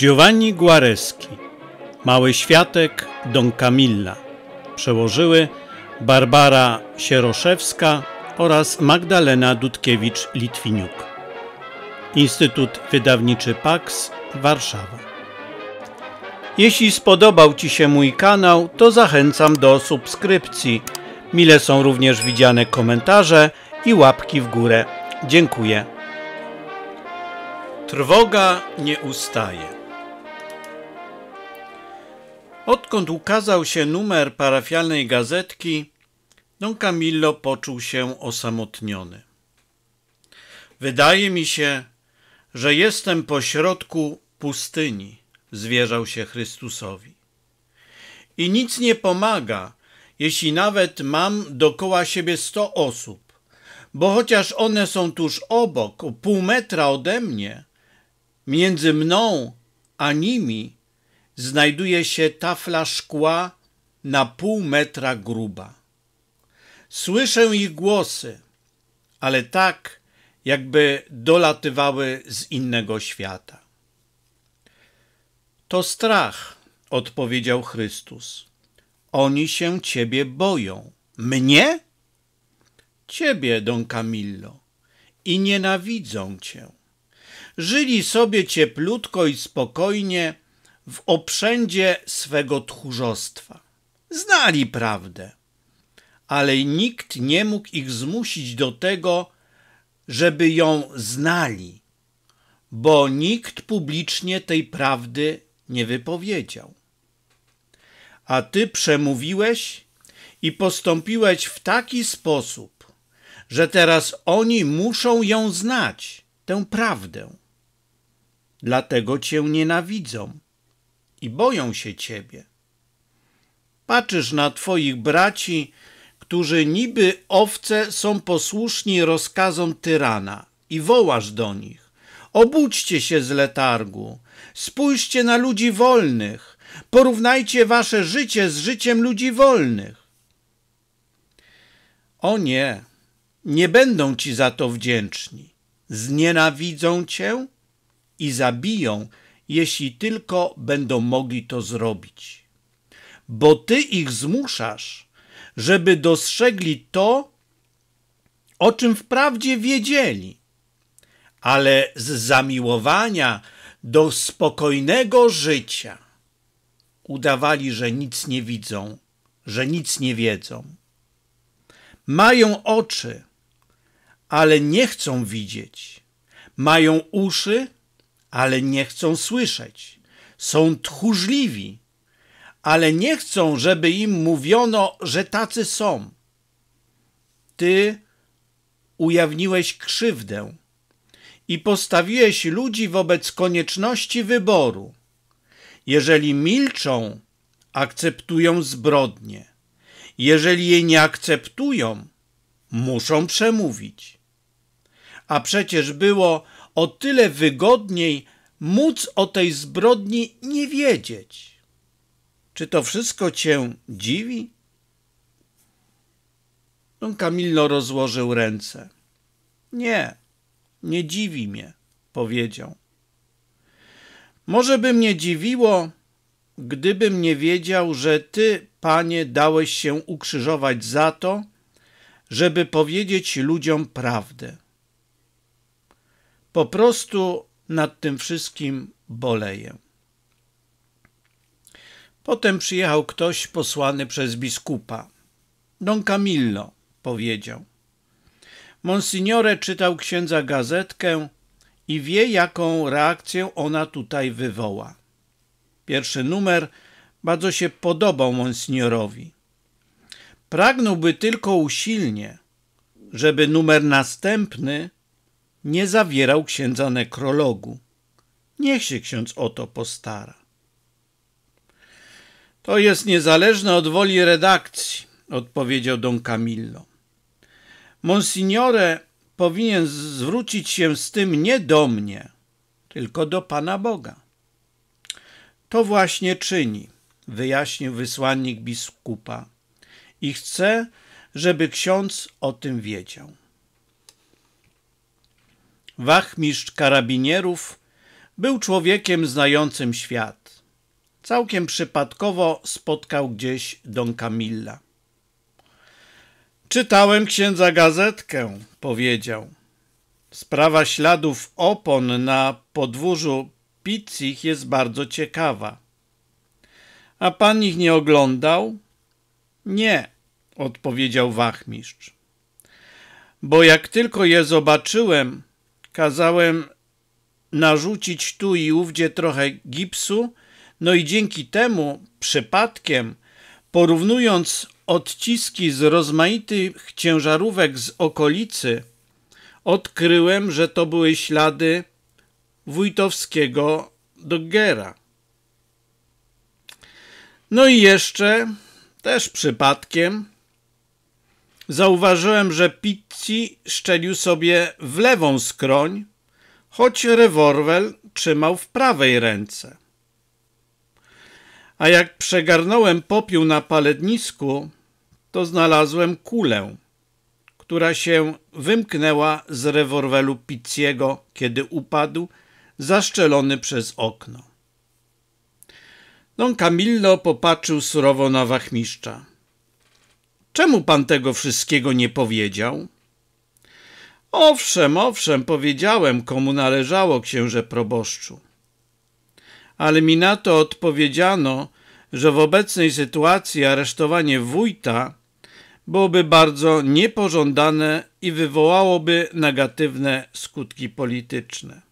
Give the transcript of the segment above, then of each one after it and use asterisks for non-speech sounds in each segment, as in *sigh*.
Giovanni Guareschi, Mały Światek Don Camilla. Przełożyły Barbara Sieroszewska oraz Magdalena Dudkiewicz-Litwiniuk. Instytut Wydawniczy Pax, Warszawa. Jeśli spodobał Ci się mój kanał, to zachęcam do subskrypcji. Mile są również widziane komentarze i łapki w górę. Dziękuję. Trwoga nie ustaje. Odkąd ukazał się numer parafialnej gazetki, Don Camillo poczuł się osamotniony. Wydaje mi się, że jestem pośrodku pustyni, zwierzał się Chrystusowi. I nic nie pomaga, jeśli nawet mam dokoła siebie sto osób, bo chociaż one są tuż obok, o pół metra ode mnie, między mną a nimi znajduje się tafla szkła na pół metra gruba. Słyszę ich głosy, ale tak, jakby dolatywały z innego świata. To strach, odpowiedział Chrystus. Oni się ciebie boją. Mnie? Ciebie, Don Camillo. I nienawidzą cię. Żyli sobie cieplutko i spokojnie, w oprzędzie swego tchórzostwa. Znali prawdę, ale nikt nie mógł ich zmusić do tego, żeby ją znali, bo nikt publicznie tej prawdy nie wypowiedział. A ty przemówiłeś i postąpiłeś w taki sposób, że teraz oni muszą ją znać, tę prawdę. Dlatego cię nienawidzą i boją się ciebie. Patrzysz na twoich braci, którzy niby owce są posłuszni rozkazom tyrana i wołasz do nich. Obudźcie się z letargu, spójrzcie na ludzi wolnych, porównajcie wasze życie z życiem ludzi wolnych. O nie, nie będą ci za to wdzięczni. Znienawidzą cię i zabiją jeśli tylko będą mogli to zrobić. Bo Ty ich zmuszasz, żeby dostrzegli to, o czym wprawdzie wiedzieli, ale z zamiłowania do spokojnego życia udawali, że nic nie widzą, że nic nie wiedzą. Mają oczy, ale nie chcą widzieć. Mają uszy, ale nie chcą słyszeć. Są tchórzliwi, ale nie chcą, żeby im mówiono, że tacy są. Ty ujawniłeś krzywdę i postawiłeś ludzi wobec konieczności wyboru. Jeżeli milczą, akceptują zbrodnie. Jeżeli je nie akceptują, muszą przemówić. A przecież było o tyle wygodniej móc o tej zbrodni nie wiedzieć. Czy to wszystko cię dziwi? Don Camillo rozłożył ręce. Nie, nie dziwi mnie, powiedział. Może by mnie dziwiło, gdybym nie wiedział, że ty, panie, dałeś się ukrzyżować za to, żeby powiedzieć ludziom prawdę. Po prostu nad tym wszystkim boleję. Potem przyjechał ktoś posłany przez biskupa. Don Camillo, powiedział. Monsignore czytał księdza gazetkę i wie, jaką reakcję ona tutaj wywoła. Pierwszy numer bardzo się podobał monsignorowi. Pragnąłby tylko usilnie, żeby numer następny nie zawierał księdza nekrologu. Niech się ksiądz o to postara. To jest niezależne od woli redakcji, odpowiedział don Camillo. Monsignore powinien zwrócić się z tym nie do mnie, tylko do Pana Boga. To właśnie czyni, wyjaśnił wysłannik biskupa i chce, żeby ksiądz o tym wiedział wachmistrz karabinierów, był człowiekiem znającym świat. Całkiem przypadkowo spotkał gdzieś Don Camilla. Czytałem księdza gazetkę, powiedział. Sprawa śladów opon na podwórzu Pizzich jest bardzo ciekawa. A pan ich nie oglądał? Nie, odpowiedział wachmistrz. Bo jak tylko je zobaczyłem, kazałem narzucić tu i ówdzie trochę gipsu, no i dzięki temu przypadkiem, porównując odciski z rozmaitych ciężarówek z okolicy, odkryłem, że to były ślady wójtowskiego Doggera. No i jeszcze, też przypadkiem, zauważyłem, że Pitti szczelił sobie w lewą skroń, choć rewolwer trzymał w prawej ręce. A jak przegarnąłem popiół na palednisku, to znalazłem kulę, która się wymknęła z rewolweru Pizziego, kiedy upadł, zaszczelony przez okno. Don Camillo popatrzył surowo na wachmistrza. Czemu pan tego wszystkiego nie powiedział? Owszem, owszem, powiedziałem, komu należało, księże proboszczu. Ale mi na to odpowiedziano, że w obecnej sytuacji aresztowanie wójta byłoby bardzo niepożądane i wywołałoby negatywne skutki polityczne.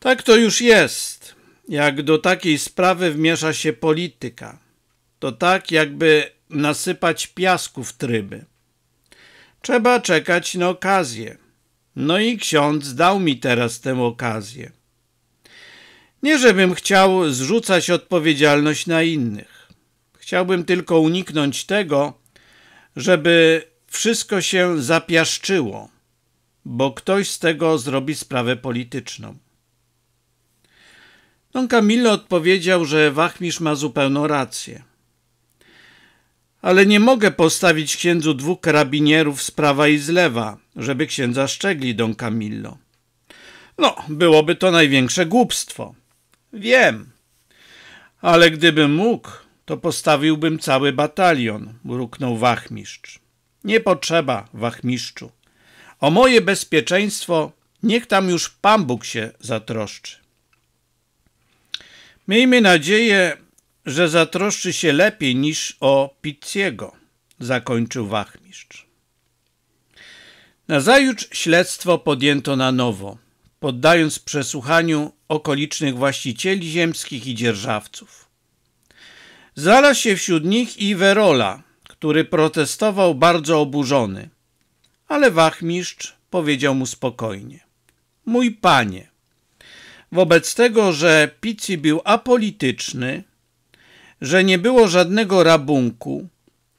Tak to już jest, jak do takiej sprawy wmiesza się polityka. To tak, jakby nasypać piasku w tryby. Trzeba czekać na okazję. No i ksiądz dał mi teraz tę okazję. Nie żebym chciał zrzucać odpowiedzialność na innych. Chciałbym tylko uniknąć tego, żeby wszystko się zapiaszczyło, bo ktoś z tego zrobi sprawę polityczną. Don Camillo odpowiedział, że Wachmisz ma zupełną rację ale nie mogę postawić księdzu dwóch karabinierów z prawa i z lewa, żeby księdza szczegli, don Camillo. No, byłoby to największe głupstwo. Wiem. Ale gdybym mógł, to postawiłbym cały batalion, mruknął wachmistrz. Nie potrzeba, wachmistrzu. O moje bezpieczeństwo niech tam już Pan Bóg się zatroszczy. Miejmy nadzieję, że zatroszczy się lepiej niż o Pizziego, zakończył wachmistrz. Nazajutrz śledztwo podjęto na nowo, poddając przesłuchaniu okolicznych właścicieli ziemskich i dzierżawców. Znalazł się wśród nich i Werola, który protestował bardzo oburzony, ale wachmistrz powiedział mu spokojnie. Mój panie, wobec tego, że Pizzi był apolityczny, że nie było żadnego rabunku,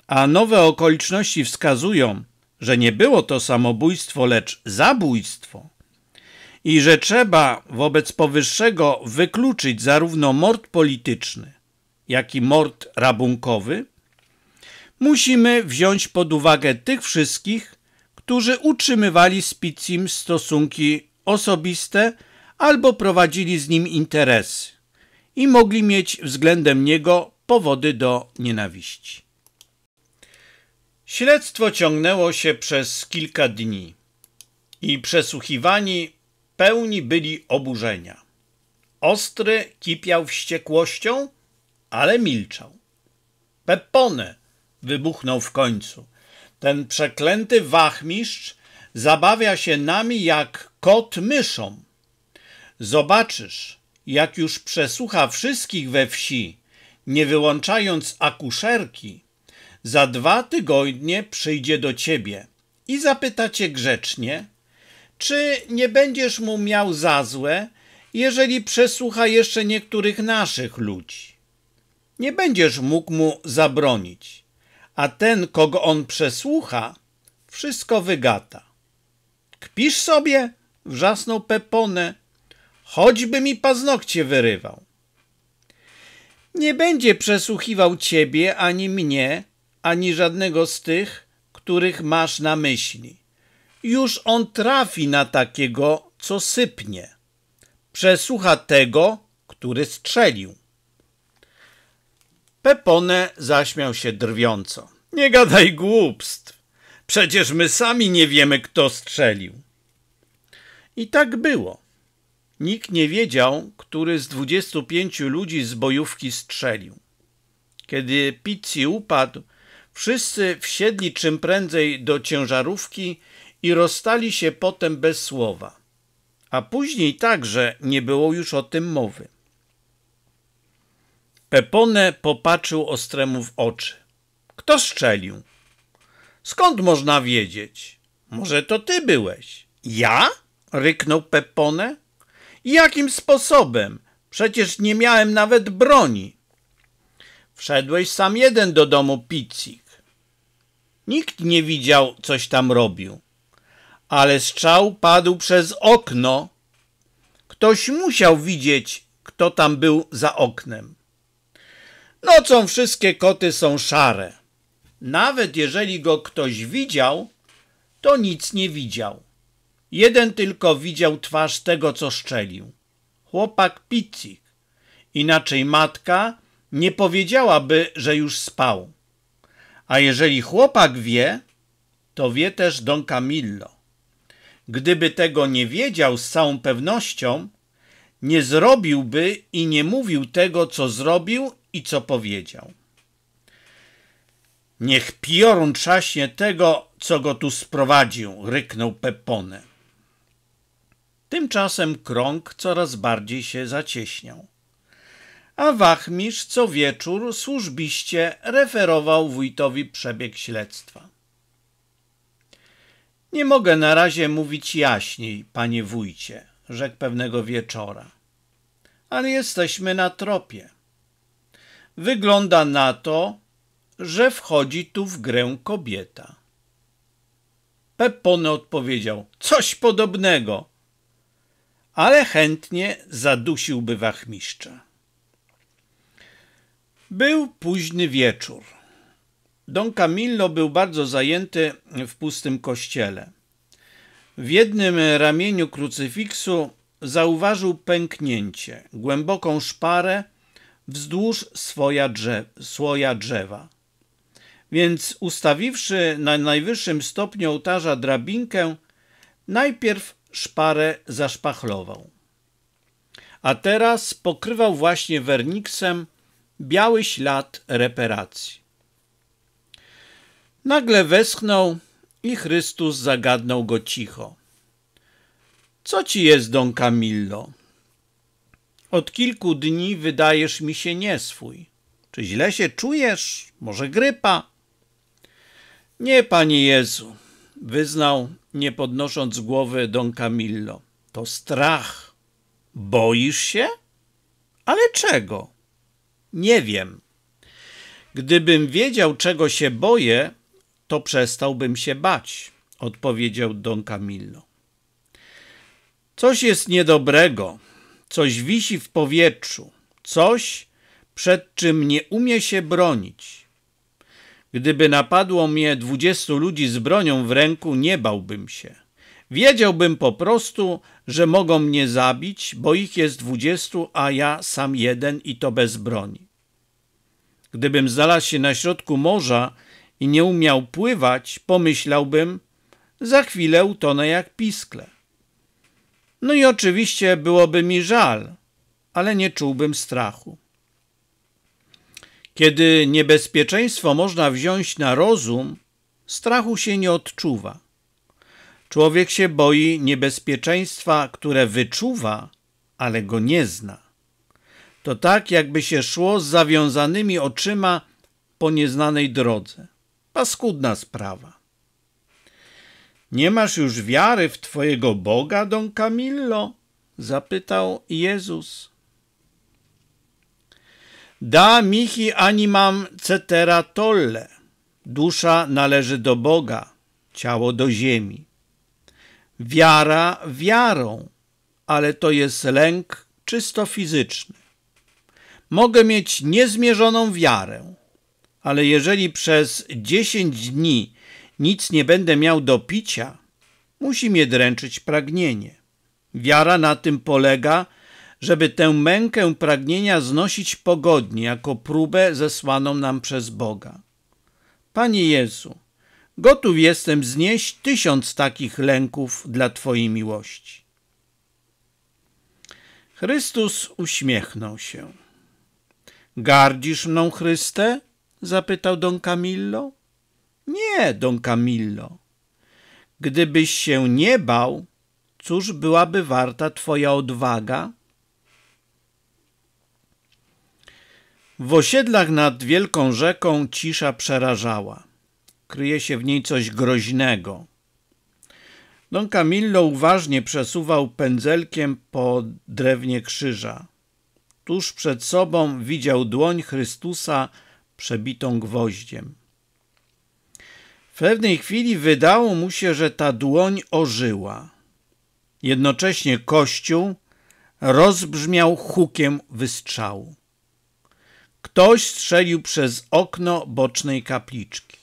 a nowe okoliczności wskazują, że nie było to samobójstwo, lecz zabójstwo i że trzeba wobec powyższego wykluczyć zarówno mord polityczny, jak i mord rabunkowy, musimy wziąć pod uwagę tych wszystkich, którzy utrzymywali z Pizzim stosunki osobiste albo prowadzili z nim interesy i mogli mieć względem niego powody do nienawiści. Śledztwo ciągnęło się przez kilka dni i przesłuchiwani pełni byli oburzenia. Ostry kipiał wściekłością, ale milczał. Peppone, wybuchnął w końcu. Ten przeklęty wachmistrz zabawia się nami jak kot myszą. Zobaczysz, jak już przesłucha wszystkich we wsi, nie wyłączając akuszerki, za dwa tygodnie przyjdzie do ciebie i zapyta cię grzecznie, czy nie będziesz mu miał za złe, jeżeli przesłucha jeszcze niektórych naszych ludzi. Nie będziesz mógł mu zabronić, a ten, kogo on przesłucha, wszystko wygata. Kpisz sobie? wrzasnął Pepone. Choćby mi paznokcie wyrywał nie będzie przesłuchiwał ciebie ani mnie, ani żadnego z tych, których masz na myśli. Już on trafi na takiego, co sypnie. Przesłucha tego, który strzelił. Pepone zaśmiał się drwiąco. Nie gadaj głupstw. Przecież my sami nie wiemy, kto strzelił. I tak było. Nikt nie wiedział, który z 25 ludzi z bojówki strzelił. Kiedy Pizzi upadł, wszyscy wsiedli czym prędzej do ciężarówki i rozstali się potem bez słowa. A później także nie było już o tym mowy. Pepone popatrzył Ostremu w oczy. Kto strzelił? Skąd można wiedzieć? Może to ty byłeś? Ja? ryknął Pepone. Jakim sposobem? Przecież nie miałem nawet broni. Wszedłeś sam jeden do domu Picik. Nikt nie widział, coś tam robił. Ale strzał padł przez okno. Ktoś musiał widzieć, kto tam był za oknem. Nocą wszystkie koty są szare. Nawet jeżeli go ktoś widział, to nic nie widział. Jeden tylko widział twarz tego, co szczelił. Chłopak Picik. Inaczej matka nie powiedziałaby, że już spał. A jeżeli chłopak wie, to wie też Don Camillo. Gdyby tego nie wiedział z całą pewnością, nie zrobiłby i nie mówił tego, co zrobił i co powiedział. Niech piorun trzaśnie tego, co go tu sprowadził, ryknął Pepone. Tymczasem krąg coraz bardziej się zacieśniał. A wachmistrz co wieczór służbiście referował wójtowi przebieg śledztwa. Nie mogę na razie mówić jaśniej, panie wójcie, rzekł pewnego wieczora. Ale jesteśmy na tropie. Wygląda na to, że wchodzi tu w grę kobieta. Peppone odpowiedział: Coś podobnego ale chętnie zadusiłby wachmistrza. Był późny wieczór. Don Camillo był bardzo zajęty w pustym kościele. W jednym ramieniu krucyfiksu zauważył pęknięcie, głęboką szparę wzdłuż swoja drzew, słoja drzewa. Więc ustawiwszy na najwyższym stopniu ołtarza drabinkę, najpierw szparę zaszpachlował. A teraz pokrywał właśnie werniksem biały ślad reparacji. Nagle weschnął i Chrystus zagadnął go cicho. Co ci jest, Don Camillo? Od kilku dni wydajesz mi się nieswój. Czy źle się czujesz? Może grypa? Nie, Panie Jezu, wyznał, nie podnosząc głowy, Don Camillo. To strach. Boisz się? Ale czego? Nie wiem. Gdybym wiedział, czego się boję, to przestałbym się bać, odpowiedział Don Camillo. Coś jest niedobrego, coś wisi w powietrzu, coś, przed czym nie umie się bronić. Gdyby napadło mnie dwudziestu ludzi z bronią w ręku, nie bałbym się. Wiedziałbym po prostu, że mogą mnie zabić, bo ich jest dwudziestu, a ja sam jeden i to bez broni. Gdybym znalazł się na środku morza i nie umiał pływać, pomyślałbym, za chwilę utonę jak piskle. No i oczywiście byłoby mi żal, ale nie czułbym strachu. Kiedy niebezpieczeństwo można wziąć na rozum, strachu się nie odczuwa. Człowiek się boi niebezpieczeństwa, które wyczuwa, ale go nie zna. To tak, jakby się szło z zawiązanymi oczyma po nieznanej drodze. Paskudna sprawa. Nie masz już wiary w twojego Boga, Don Camillo? zapytał Jezus. Da Michi animam cetera tolle. Dusza należy do Boga, ciało do ziemi. Wiara wiarą, ale to jest lęk czysto fizyczny. Mogę mieć niezmierzoną wiarę, ale jeżeli przez dziesięć dni nic nie będę miał do picia, musi mnie dręczyć pragnienie. Wiara na tym polega, żeby tę mękę pragnienia znosić pogodnie, jako próbę zesłaną nam przez Boga. Panie Jezu, gotów jestem znieść tysiąc takich lęków dla Twojej miłości. Chrystus uśmiechnął się. Gardzisz mną, Chryste? zapytał don Camillo. Nie, don Camillo. Gdybyś się nie bał, cóż byłaby warta twoja odwaga W osiedlach nad wielką rzeką cisza przerażała. Kryje się w niej coś groźnego. Don Camillo uważnie przesuwał pędzelkiem po drewnie krzyża. Tuż przed sobą widział dłoń Chrystusa przebitą gwoździem. W pewnej chwili wydało mu się, że ta dłoń ożyła. Jednocześnie kościół rozbrzmiał hukiem wystrzału. Ktoś strzelił przez okno bocznej kapliczki.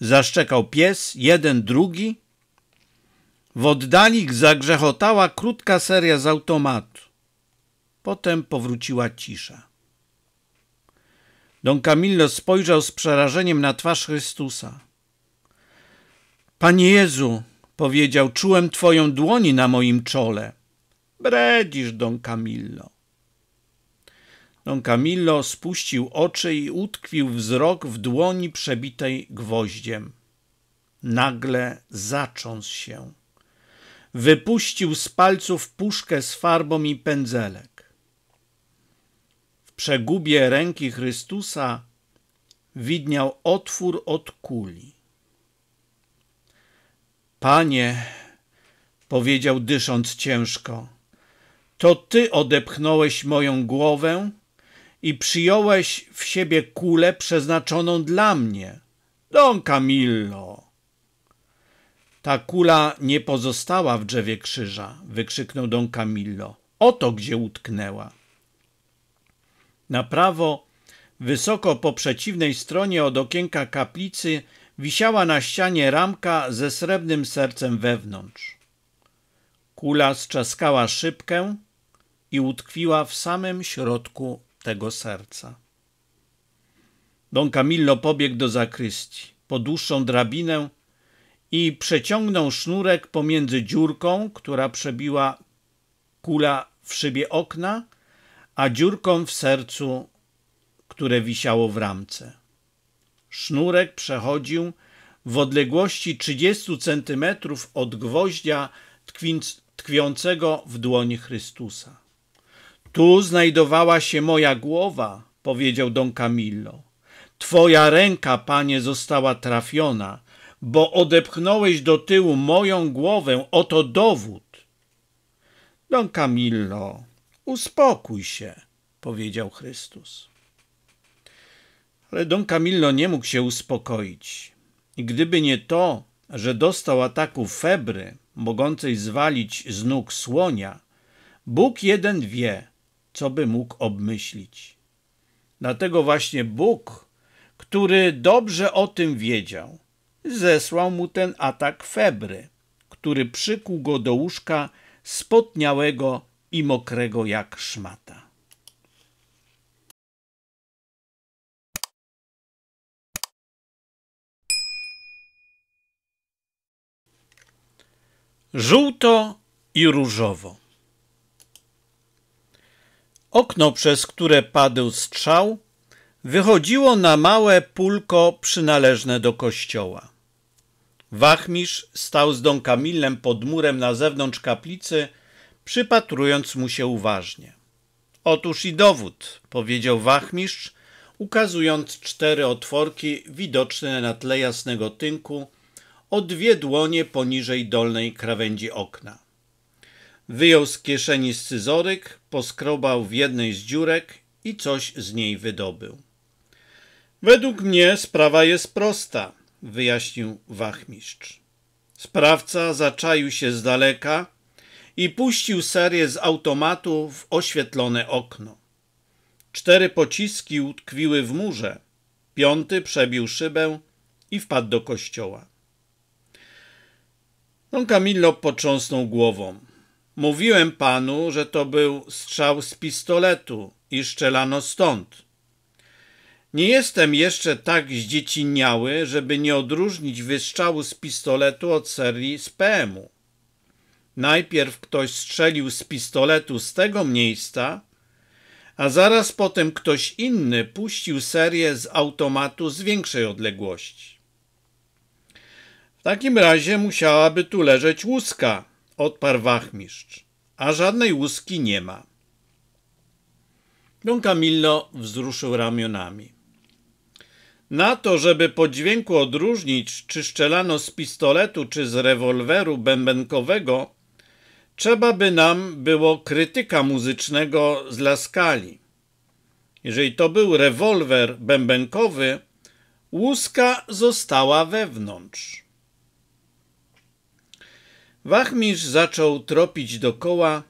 Zaszczekał pies, jeden, drugi. W oddali zagrzechotała krótka seria z automatu. Potem powróciła cisza. Don Camillo spojrzał z przerażeniem na twarz Chrystusa. Panie Jezu, powiedział, czułem twoją dłoń na moim czole. Bredzisz, Don Camillo. Don Camillo spuścił oczy i utkwił wzrok w dłoni przebitej gwoździem. Nagle zaczął się. Wypuścił z palców puszkę z farbą i pędzelek. W przegubie ręki Chrystusa widniał otwór od kuli. Panie, powiedział dysząc ciężko, to Ty odepchnąłeś moją głowę i przyjąłeś w siebie kulę przeznaczoną dla mnie. Don Camillo! Ta kula nie pozostała w drzewie krzyża, wykrzyknął Don Camillo. Oto gdzie utknęła. Na prawo, wysoko po przeciwnej stronie od okienka kaplicy, wisiała na ścianie ramka ze srebrnym sercem wewnątrz. Kula strzaskała szybkę i utkwiła w samym środku tego serca. Don Camillo pobiegł do zakrystii, po dłuższą drabinę i przeciągnął sznurek pomiędzy dziurką, która przebiła kula w szybie okna, a dziurką w sercu, które wisiało w ramce. Sznurek przechodził w odległości 30 centymetrów od gwoździa tkwiącego w dłoni Chrystusa. Tu znajdowała się moja głowa, powiedział Don Camillo. Twoja ręka, panie, została trafiona, bo odepchnąłeś do tyłu moją głowę, oto dowód. Don Camillo, uspokój się, powiedział Chrystus. Ale Don Camillo nie mógł się uspokoić. I gdyby nie to, że dostał ataku febry, mogącej zwalić z nóg słonia, Bóg jeden wie, co by mógł obmyślić. Dlatego właśnie Bóg, który dobrze o tym wiedział, zesłał mu ten atak febry, który przykuł go do łóżka spotniałego i mokrego jak szmata. Żółto i różowo. Okno, przez które padł strzał, wychodziło na małe pulko przynależne do kościoła. Wachmistrz stał z Don Kamillem pod murem na zewnątrz kaplicy, przypatrując mu się uważnie. Otóż i dowód, powiedział wachmistrz, ukazując cztery otworki widoczne na tle jasnego tynku o dwie dłonie poniżej dolnej krawędzi okna. Wyjął z kieszeni scyzoryk, poskrobał w jednej z dziurek i coś z niej wydobył. Według mnie sprawa jest prosta, wyjaśnił wachmistrz. Sprawca zaczaił się z daleka i puścił serię z automatu w oświetlone okno. Cztery pociski utkwiły w murze, piąty przebił szybę i wpadł do kościoła. Don Camillo potrząsnął głową. Mówiłem panu, że to był strzał z pistoletu i szczelano stąd. Nie jestem jeszcze tak zdzieciniały, żeby nie odróżnić wystrzału z pistoletu od serii z PM-u. Najpierw ktoś strzelił z pistoletu z tego miejsca, a zaraz potem ktoś inny puścił serię z automatu z większej odległości. W takim razie musiałaby tu leżeć łuska, odparł wachmistrz, a żadnej łuski nie ma. Don Camillo wzruszył ramionami. Na to, żeby po dźwięku odróżnić, czy szczelano z pistoletu, czy z rewolweru bębenkowego, trzeba by nam było krytyka muzycznego z Laskali. Jeżeli to był rewolwer bębenkowy, łuska została wewnątrz. Wachmistrz zaczął tropić dokoła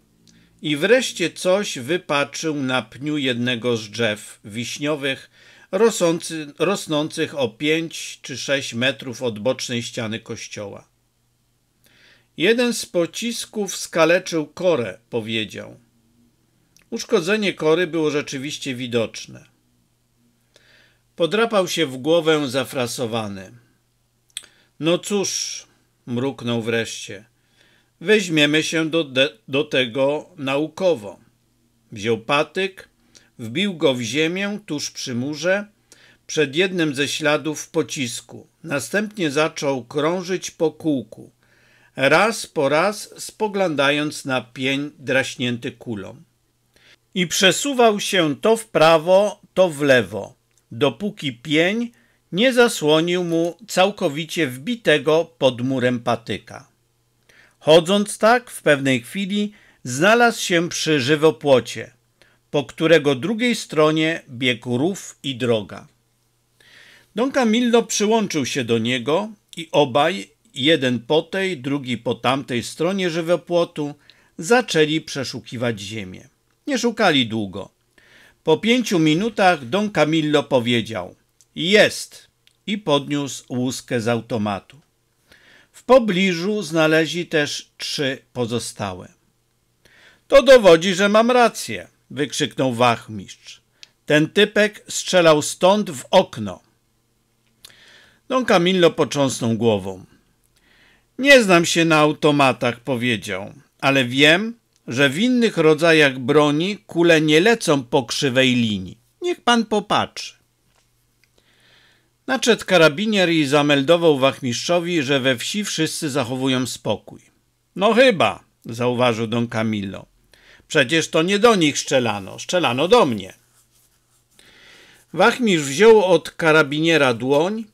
i wreszcie coś wypatrzył na pniu jednego z drzew wiśniowych, rosnących o pięć czy sześć metrów od bocznej ściany kościoła. Jeden z pocisków skaleczył korę, powiedział. Uszkodzenie kory było rzeczywiście widoczne. Podrapał się w głowę zafrasowany. No cóż, mruknął wreszcie. Weźmiemy się do, do tego naukowo. Wziął patyk, wbił go w ziemię tuż przy murze, przed jednym ze śladów pocisku. Następnie zaczął krążyć po kółku, raz po raz spoglądając na pień draśnięty kulą. I przesuwał się to w prawo, to w lewo, dopóki pień nie zasłonił mu całkowicie wbitego pod murem patyka. Chodząc tak, w pewnej chwili znalazł się przy żywopłocie, po którego drugiej stronie biegł rów i droga. Don Camillo przyłączył się do niego i obaj, jeden po tej, drugi po tamtej stronie żywopłotu, zaczęli przeszukiwać ziemię. Nie szukali długo. Po pięciu minutach Don Camillo powiedział – jest! i podniósł łuskę z automatu pobliżu znaleźli też trzy pozostałe. To dowodzi, że mam rację, wykrzyknął wachmistrz. Ten typek strzelał stąd w okno. Don Camillo począsnął głową. Nie znam się na automatach, powiedział, ale wiem, że w innych rodzajach broni kule nie lecą po krzywej linii. Niech pan popatrzy. Nadszedł karabinier i zameldował wachmistrzowi, że we wsi wszyscy zachowują spokój. No chyba, zauważył don Camillo. Przecież to nie do nich szczelano, szczelano do mnie. Wachmistrz wziął od karabiniera dłoń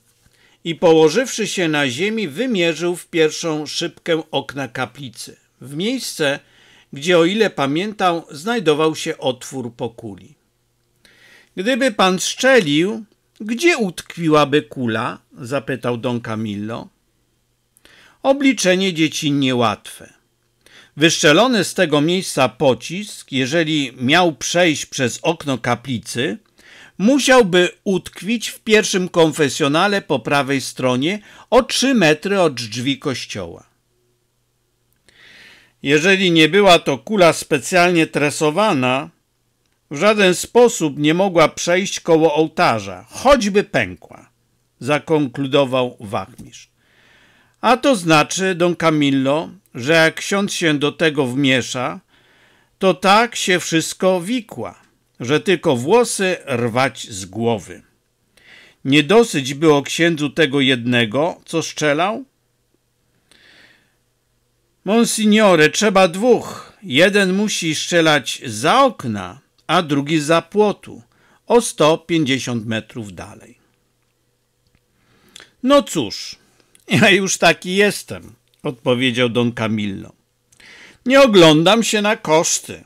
i położywszy się na ziemi, wymierzył w pierwszą szybkę okna kaplicy, w miejsce, gdzie o ile pamiętał, znajdował się otwór po kuli. Gdyby pan szczelił. Gdzie utkwiłaby kula? zapytał Don Camillo. Obliczenie dzieci niełatwe. Wyszczelony z tego miejsca pocisk, jeżeli miał przejść przez okno kaplicy, musiałby utkwić w pierwszym konfesjonale po prawej stronie o trzy metry od drzwi kościoła. Jeżeli nie była to kula specjalnie tresowana, w żaden sposób nie mogła przejść koło ołtarza, choćby pękła, zakonkludował wachmistrz. A to znaczy, don Camillo, że jak ksiądz się do tego wmiesza, to tak się wszystko wikła, że tylko włosy rwać z głowy. Nie dosyć było księdzu tego jednego, co strzelał? Monsignore, trzeba dwóch. Jeden musi strzelać za okna, a drugi za płotu, o 150 metrów dalej. No cóż, ja już taki jestem, odpowiedział Don Camillo. Nie oglądam się na koszty.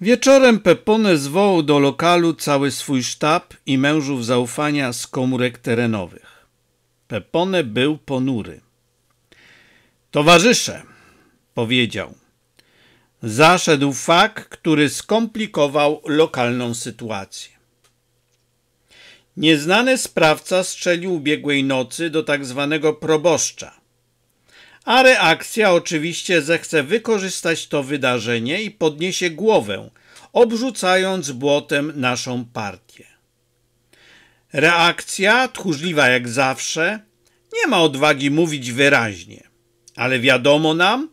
Wieczorem Pepone zwołał do lokalu cały swój sztab i mężów zaufania z komórek terenowych. Pepone był ponury. Towarzysze, powiedział – zaszedł fakt, który skomplikował lokalną sytuację. Nieznany sprawca strzelił ubiegłej nocy do tak zwanego proboszcza, a reakcja oczywiście zechce wykorzystać to wydarzenie i podniesie głowę, obrzucając błotem naszą partię. Reakcja, tchórzliwa jak zawsze, nie ma odwagi mówić wyraźnie, ale wiadomo nam,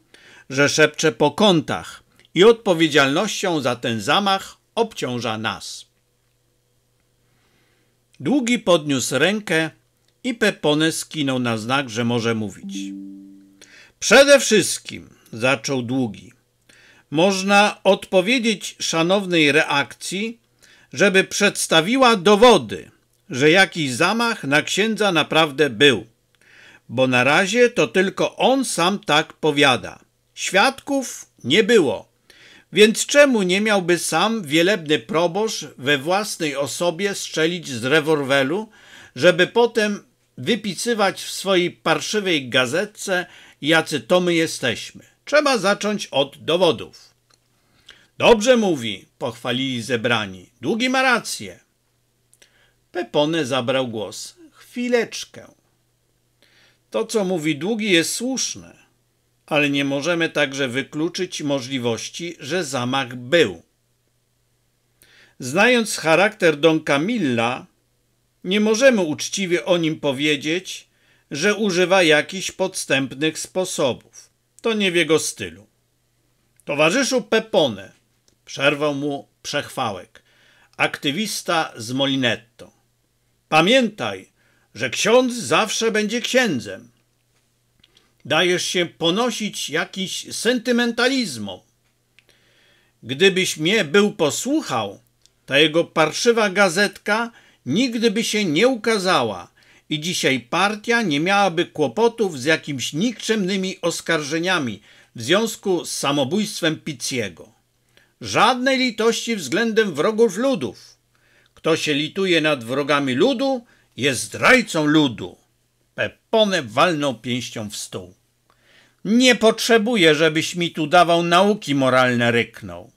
że szepcze po kątach, i odpowiedzialnością za ten zamach obciąża nas. Długi podniósł rękę i Pepone skinął na znak, że może mówić. Przede wszystkim, zaczął Długi, można odpowiedzieć szanownej reakcji, żeby przedstawiła dowody, że jakiś zamach na księdza naprawdę był. Bo na razie to tylko on sam tak powiada. Świadków nie było. Więc czemu nie miałby sam wielebny proboszcz we własnej osobie strzelić z rewolwelu, żeby potem wypisywać w swojej parszywej gazetce, jacy to my jesteśmy? Trzeba zacząć od dowodów. Dobrze mówi, pochwalili zebrani. Długi ma rację. Pepone zabrał głos. Chwileczkę. To, co mówi Długi, jest słuszne ale nie możemy także wykluczyć możliwości, że zamach był. Znając charakter Don Camilla, nie możemy uczciwie o nim powiedzieć, że używa jakichś podstępnych sposobów. To nie w jego stylu. Towarzyszu Pepone, przerwał mu przechwałek, aktywista z Molinetto. Pamiętaj, że ksiądz zawsze będzie księdzem dajesz się ponosić jakiś sentymentalizmom. Gdybyś mnie był posłuchał, ta jego parszywa gazetka nigdy by się nie ukazała i dzisiaj partia nie miałaby kłopotów z jakimiś nikczemnymi oskarżeniami w związku z samobójstwem Pizziego. Żadnej litości względem wrogów ludów. Kto się lituje nad wrogami ludu, jest zdrajcą ludu. Pepone walnął pięścią w stół. Nie potrzebuję, żebyś mi tu dawał nauki moralne, ryknął.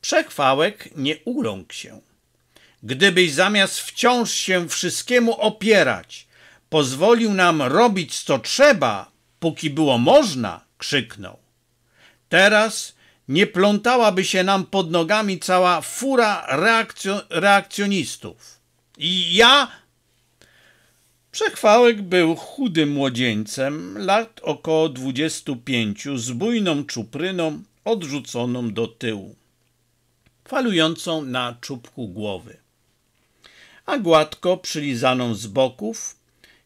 Przechwałek nie uląkł się. Gdybyś zamiast wciąż się wszystkiemu opierać, pozwolił nam robić co trzeba, póki było można, krzyknął. Teraz nie plątałaby się nam pod nogami cała fura reakcjo reakcjonistów. I ja Przechwałek był chudym młodzieńcem, lat około 25, z bujną czupryną odrzuconą do tyłu, falującą na czubku głowy, a gładko przylizaną z boków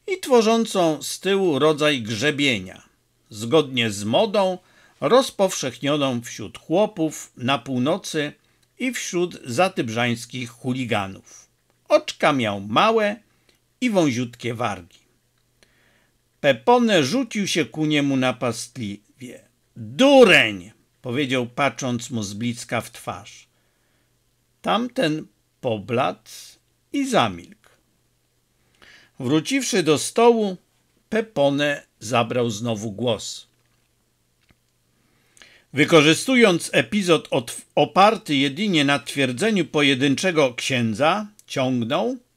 i tworzącą z tyłu rodzaj grzebienia, zgodnie z modą rozpowszechnioną wśród chłopów na północy i wśród zatybrzańskich chuliganów. Oczka miał małe, i wąziutkie wargi. Pepone rzucił się ku niemu napastliwie. Dureń! powiedział patrząc mu z bliska w twarz. Tamten pobladł i zamilkł. Wróciwszy do stołu, Pepone zabrał znowu głos. Wykorzystując epizod oparty jedynie na twierdzeniu pojedynczego księdza, ciągnął –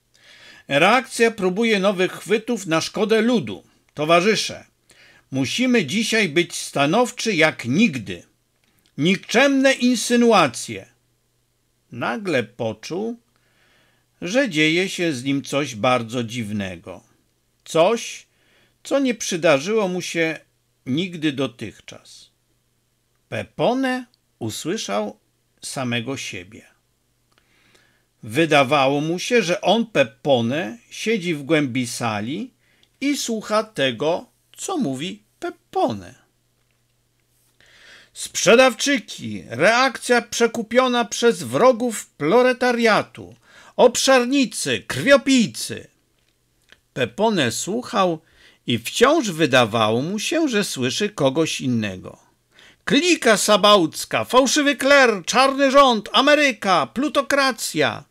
Reakcja próbuje nowych chwytów na szkodę ludu. Towarzysze, musimy dzisiaj być stanowczy jak nigdy. Nikczemne insynuacje. Nagle poczuł, że dzieje się z nim coś bardzo dziwnego. Coś, co nie przydarzyło mu się nigdy dotychczas. Pepone usłyszał samego siebie. Wydawało mu się, że on Peppone siedzi w głębi sali i słucha tego, co mówi Peppone. Sprzedawczyki, reakcja przekupiona przez wrogów proletariatu, obszarnicy, krwiopijcy. Peppone słuchał i wciąż wydawało mu się, że słyszy kogoś innego. Klika sabałcka, fałszywy kler, czarny rząd, Ameryka, plutokracja –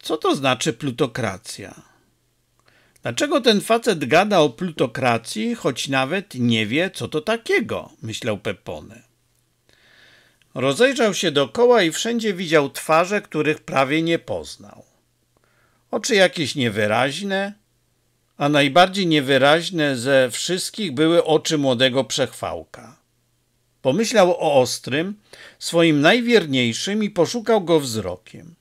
co to znaczy plutokracja? Dlaczego ten facet gada o plutokracji, choć nawet nie wie, co to takiego? myślał Pepone. Rozejrzał się dokoła i wszędzie widział twarze, których prawie nie poznał. Oczy jakieś niewyraźne, a najbardziej niewyraźne ze wszystkich były oczy młodego przechwałka. Pomyślał o ostrym, swoim najwierniejszym i poszukał go wzrokiem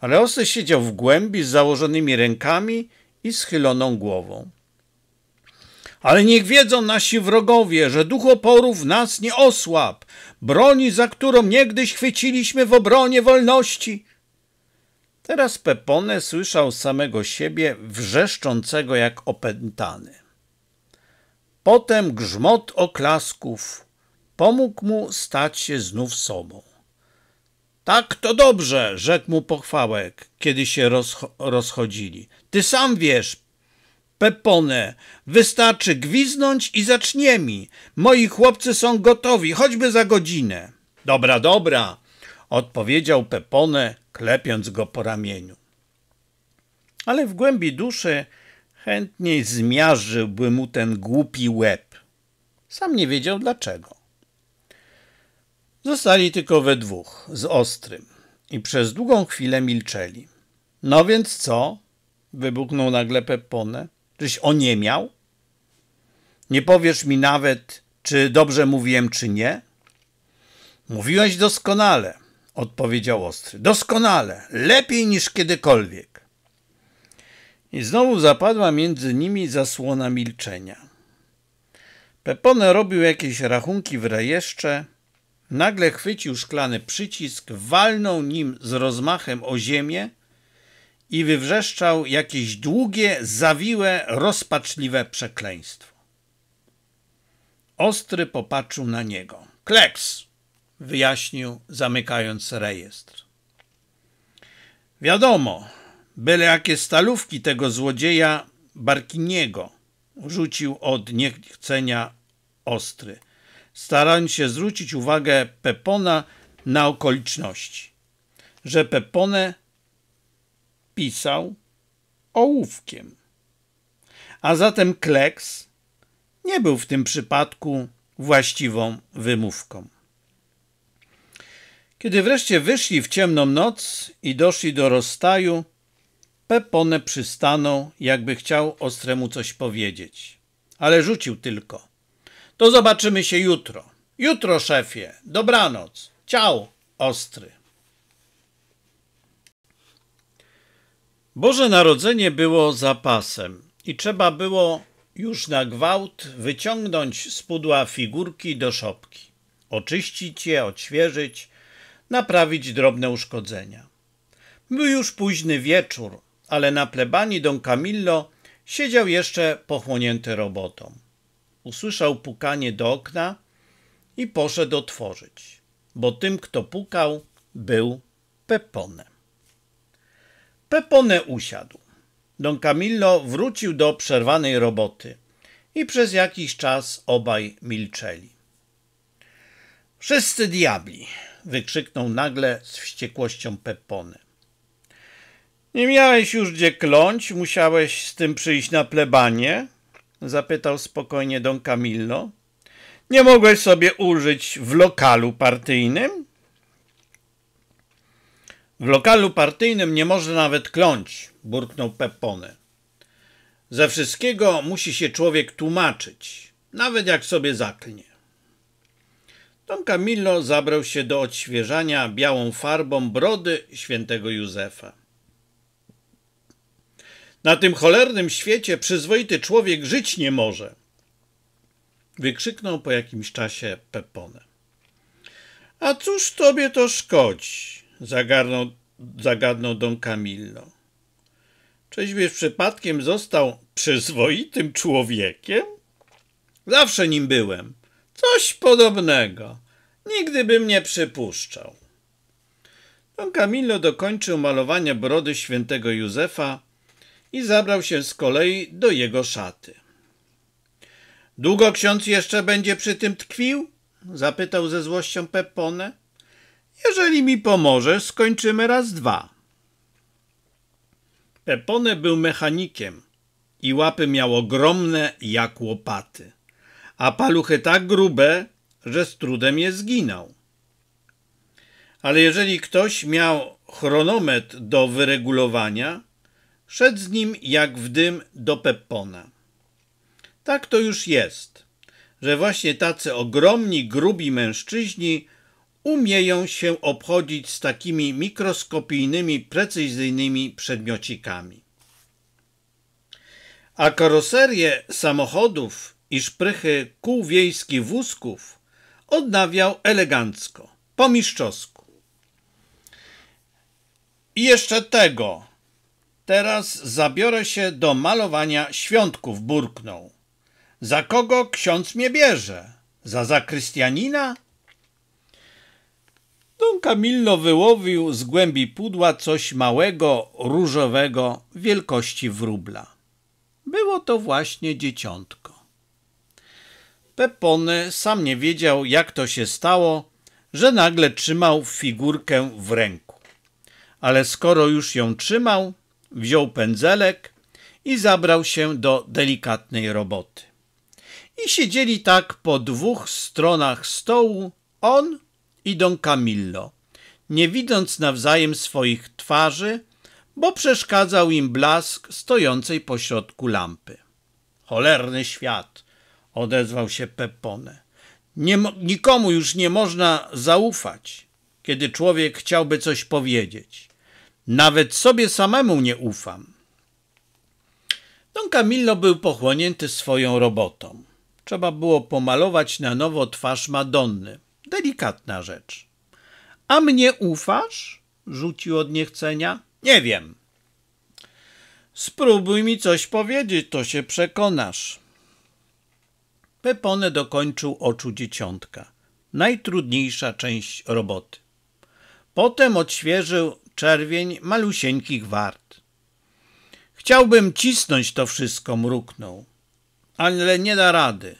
ale siedział w głębi z założonymi rękami i schyloną głową. Ale niech wiedzą nasi wrogowie, że duch oporu w nas nie osłab, broni, za którą niegdyś chwyciliśmy w obronie wolności. Teraz Pepone słyszał samego siebie wrzeszczącego jak opętany. Potem grzmot oklasków pomógł mu stać się znów sobą. Tak, to dobrze, rzekł mu pochwałek, kiedy się rozcho rozchodzili. Ty sam wiesz, Pepone, wystarczy gwiznąć i zaczniemy. Moi chłopcy są gotowi, choćby za godzinę. Dobra, dobra, odpowiedział Pepone, klepiąc go po ramieniu. Ale w głębi duszy chętniej zmiażyłby mu ten głupi łeb. Sam nie wiedział dlaczego. Zostali tylko we dwóch, z ostrym. I przez długą chwilę milczeli. No więc co? Wybuchnął nagle Peppone. Czyś oniemiał? Nie powiesz mi nawet, czy dobrze mówiłem, czy nie? Mówiłeś doskonale, odpowiedział ostry. Doskonale, lepiej niż kiedykolwiek. I znowu zapadła między nimi zasłona milczenia. Pepone robił jakieś rachunki w rejestrze, Nagle chwycił szklany przycisk, walnął nim z rozmachem o ziemię i wywrzeszczał jakieś długie, zawiłe, rozpaczliwe przekleństwo. Ostry popatrzył na niego. Kleks! wyjaśnił, zamykając rejestr. Wiadomo, byle jakie stalówki tego złodzieja Barkiniego, rzucił od niechcenia ostry starając się zwrócić uwagę Pepona na okoliczności, że Pepone pisał ołówkiem. A zatem kleks nie był w tym przypadku właściwą wymówką. Kiedy wreszcie wyszli w ciemną noc i doszli do rozstaju, Pepone przystanął, jakby chciał ostremu coś powiedzieć, ale rzucił tylko. To zobaczymy się jutro. Jutro, szefie. Dobranoc. Ciao, ostry. Boże Narodzenie było zapasem i trzeba było już na gwałt wyciągnąć z pudła figurki do szopki, oczyścić je, odświeżyć, naprawić drobne uszkodzenia. Był już późny wieczór, ale na plebanii Don Camillo siedział jeszcze pochłonięty robotą usłyszał pukanie do okna i poszedł otworzyć, bo tym, kto pukał, był Pepone. Pepone usiadł. Don Camillo wrócił do przerwanej roboty i przez jakiś czas obaj milczeli. Wszyscy diabli! wykrzyknął nagle z wściekłością Pepone. Nie miałeś już gdzie kląć, musiałeś z tym przyjść na plebanie? zapytał spokojnie don Camillo. Nie mogłeś sobie użyć w lokalu partyjnym? W lokalu partyjnym nie można nawet kląć, burknął Pepone. Ze wszystkiego musi się człowiek tłumaczyć, nawet jak sobie zaklnie. Don Camillo zabrał się do odświeżania białą farbą brody świętego Józefa. Na tym cholernym świecie przyzwoity człowiek żyć nie może. Wykrzyknął po jakimś czasie Pepone. A cóż tobie to szkodzi? Zagarnął, zagadnął Don Camillo. wiesz przypadkiem został przyzwoitym człowiekiem? Zawsze nim byłem. Coś podobnego. Nigdy bym nie przypuszczał. Don Camillo dokończył malowanie brody świętego Józefa i zabrał się z kolei do jego szaty. Długo ksiądz jeszcze będzie przy tym tkwił? zapytał ze złością Pepone. Jeżeli mi pomożesz, skończymy raz dwa. Pepone był mechanikiem i łapy miał ogromne jak łopaty, a paluchy tak grube, że z trudem je zginął. Ale jeżeli ktoś miał chronometr do wyregulowania, przed z nim jak w dym do Peppona. Tak to już jest, że właśnie tacy ogromni, grubi mężczyźni umieją się obchodzić z takimi mikroskopijnymi, precyzyjnymi przedmiocikami. A karoserie samochodów i szprychy kół wiejskich wózków odnawiał elegancko, po mistrzowsku. I jeszcze tego, Teraz zabiorę się do malowania świątków, burknął. Za kogo ksiądz mnie bierze? Za zakrystianina? Don Camillo wyłowił z głębi pudła coś małego, różowego, wielkości wróbla. Było to właśnie dzieciątko. Pepony sam nie wiedział, jak to się stało, że nagle trzymał figurkę w ręku. Ale skoro już ją trzymał, wziął pędzelek i zabrał się do delikatnej roboty. I siedzieli tak po dwóch stronach stołu on i Don Camillo, nie widząc nawzajem swoich twarzy, bo przeszkadzał im blask stojącej pośrodku lampy. Cholerny świat, odezwał się Pepone. Nie, nikomu już nie można zaufać, kiedy człowiek chciałby coś powiedzieć. Nawet sobie samemu nie ufam. Don Camillo był pochłonięty swoją robotą. Trzeba było pomalować na nowo twarz Madonny. Delikatna rzecz. A mnie ufasz? Rzucił od niechcenia. Nie wiem. Spróbuj mi coś powiedzieć, to się przekonasz. Pepone dokończył oczu dzieciątka. Najtrudniejsza część roboty. Potem odświeżył czerwień malusieńkich wart. Chciałbym cisnąć to wszystko, mruknął, ale nie da rady.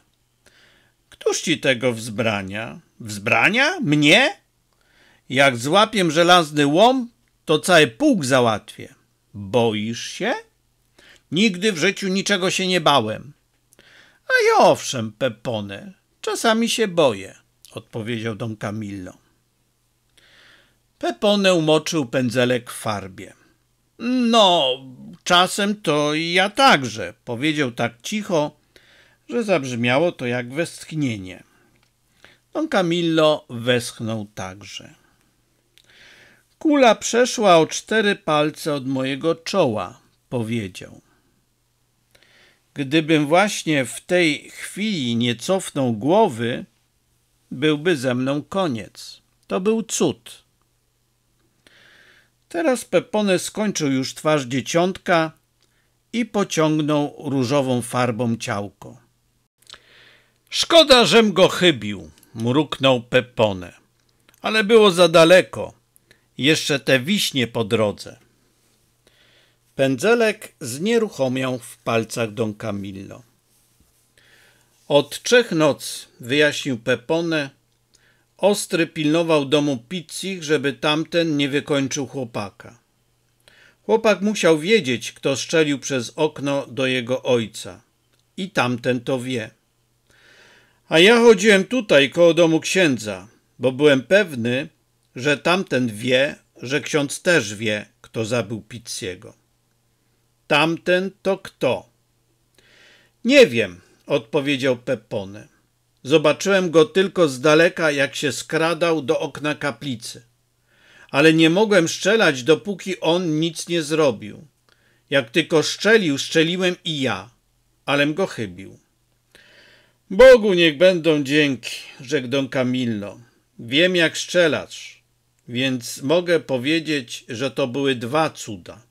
Któż ci tego wzbrania? Wzbrania? Mnie? Jak złapię żelazny łom, to cały pułk załatwię. Boisz się? Nigdy w życiu niczego się nie bałem. A ja owszem, Pepone, czasami się boję, odpowiedział Don Camillo. Peponę umoczył pędzelek w farbie. No, czasem to i ja także, powiedział tak cicho, że zabrzmiało to jak westchnienie. Don Camillo weschnął także. Kula przeszła o cztery palce od mojego czoła, powiedział. Gdybym właśnie w tej chwili nie cofnął głowy, byłby ze mną koniec. To był cud. Teraz Pepone skończył już twarz dzieciątka i pociągnął różową farbą ciałko. Szkoda, żem go chybił, mruknął Pepone. Ale było za daleko. Jeszcze te wiśnie po drodze. Pędzelek znieruchomiał w palcach Don Camillo. Od trzech noc, wyjaśnił Pepone, Ostry pilnował domu Pizzich, żeby tamten nie wykończył chłopaka. Chłopak musiał wiedzieć, kto strzelił przez okno do jego ojca. I tamten to wie. A ja chodziłem tutaj koło domu księdza, bo byłem pewny, że tamten wie, że ksiądz też wie, kto zabił Pizziego. Tamten to kto? Nie wiem, odpowiedział Pepone. Zobaczyłem go tylko z daleka, jak się skradał do okna kaplicy. Ale nie mogłem szczelać, dopóki on nic nie zrobił. Jak tylko szczelił, szczeliłem i ja, alem go chybił. Bogu niech będą dzięki, rzekł Don Camillo. Wiem, jak szczelasz, więc mogę powiedzieć, że to były dwa cuda.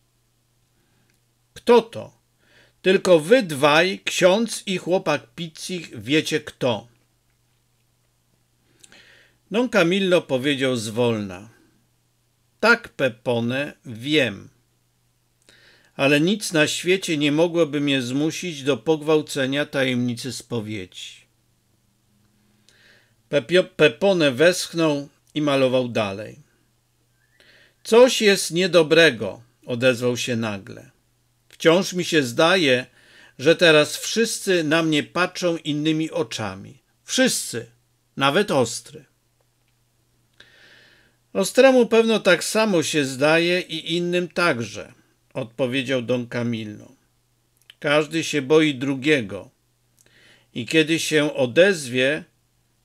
Kto to? Tylko wy dwaj, ksiądz i chłopak Pizzich, wiecie kto. Don Camillo powiedział zwolna. Tak, Pepone, wiem. Ale nic na świecie nie mogłoby mnie zmusić do pogwałcenia tajemnicy spowiedzi. Pepio, Pepone weschnął i malował dalej. Coś jest niedobrego, odezwał się nagle. Wciąż mi się zdaje, że teraz wszyscy na mnie patrzą innymi oczami. Wszyscy, nawet ostry. Ostremu pewno tak samo się zdaje i innym także, odpowiedział Don Camillo. Każdy się boi drugiego i kiedy się odezwie,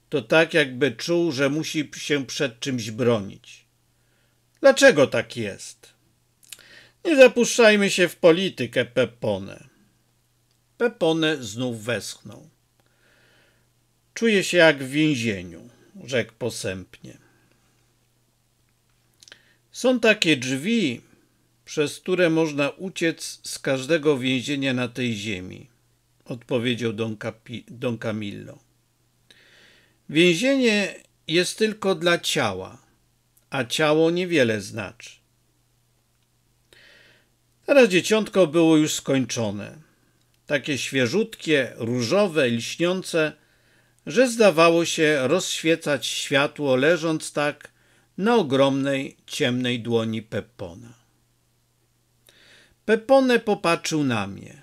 to tak jakby czuł, że musi się przed czymś bronić. Dlaczego tak jest? Nie zapuszczajmy się w politykę, Pepone. Pepone znów weschnął. Czuję się jak w więzieniu, rzekł posępnie. Są takie drzwi, przez które można uciec z każdego więzienia na tej ziemi, odpowiedział Don, Capi Don Camillo. Więzienie jest tylko dla ciała, a ciało niewiele znaczy. Teraz dzieciątko było już skończone. Takie świeżutkie, różowe, lśniące, że zdawało się rozświecać światło, leżąc tak, na ogromnej, ciemnej dłoni Peppona. Peppone popatrzył na mnie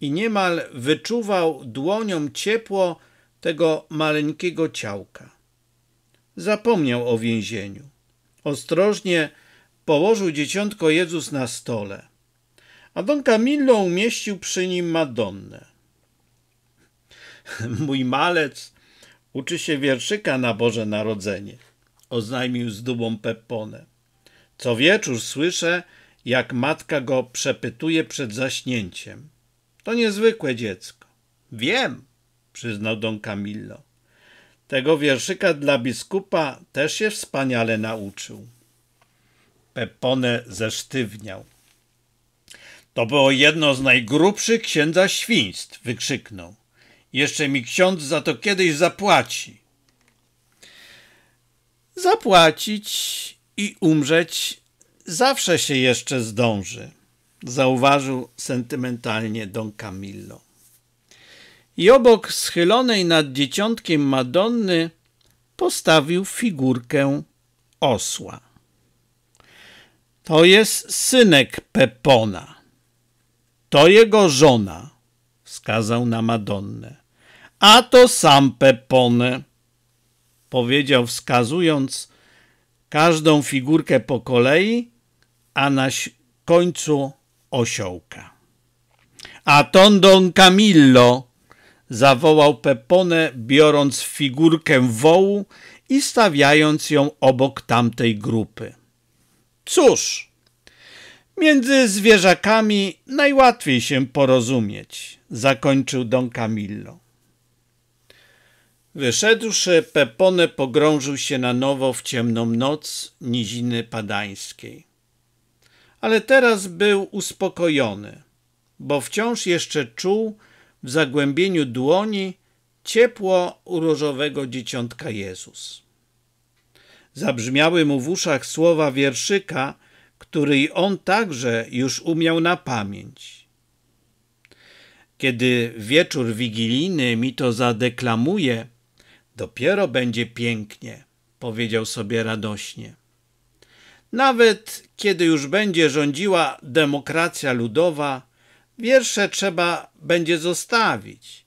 i niemal wyczuwał dłonią ciepło tego maleńkiego ciałka. Zapomniał o więzieniu. Ostrożnie położył dzieciątko Jezus na stole, a Don Camillo umieścił przy nim Madonnę. *laughs* Mój malec uczy się wierszyka na Boże Narodzenie – oznajmił z dubą Peppone. Co wieczór słyszę, jak matka go przepytuje przed zaśnięciem. To niezwykłe dziecko. Wiem, przyznał don Camillo. Tego wierszyka dla biskupa też się wspaniale nauczył. Peppone zesztywniał. To było jedno z najgrubszych księdza świństw, wykrzyknął. Jeszcze mi ksiądz za to kiedyś zapłaci. Zapłacić i umrzeć zawsze się jeszcze zdąży, zauważył sentymentalnie don Camillo. I obok schylonej nad dzieciątkiem Madonny postawił figurkę osła. To jest synek Pepona. To jego żona, wskazał na Madonnę. A to sam Pepone powiedział wskazując każdą figurkę po kolei, a na końcu osiołka. A ton Don Camillo zawołał Pepone, biorąc figurkę wołu i stawiając ją obok tamtej grupy. Cóż, między zwierzakami najłatwiej się porozumieć, zakończył Don Camillo. Wyszedłszy, Pepone pogrążył się na nowo w ciemną noc niziny padańskiej. Ale teraz był uspokojony, bo wciąż jeszcze czuł w zagłębieniu dłoni ciepło urożowego dzieciątka Jezus. Zabrzmiały mu w uszach słowa wierszyka, który i on także już umiał na pamięć. Kiedy wieczór wigilijny mi to zadeklamuje, Dopiero będzie pięknie, powiedział sobie radośnie. Nawet kiedy już będzie rządziła demokracja ludowa, wiersze trzeba będzie zostawić,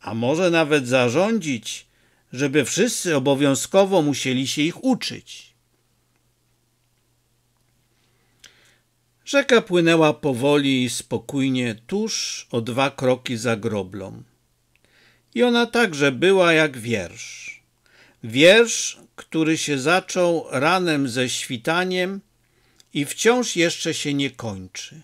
a może nawet zarządzić, żeby wszyscy obowiązkowo musieli się ich uczyć. Rzeka płynęła powoli i spokojnie tuż o dwa kroki za groblą. I ona także była jak wiersz. Wiersz, który się zaczął ranem ze świtaniem i wciąż jeszcze się nie kończy.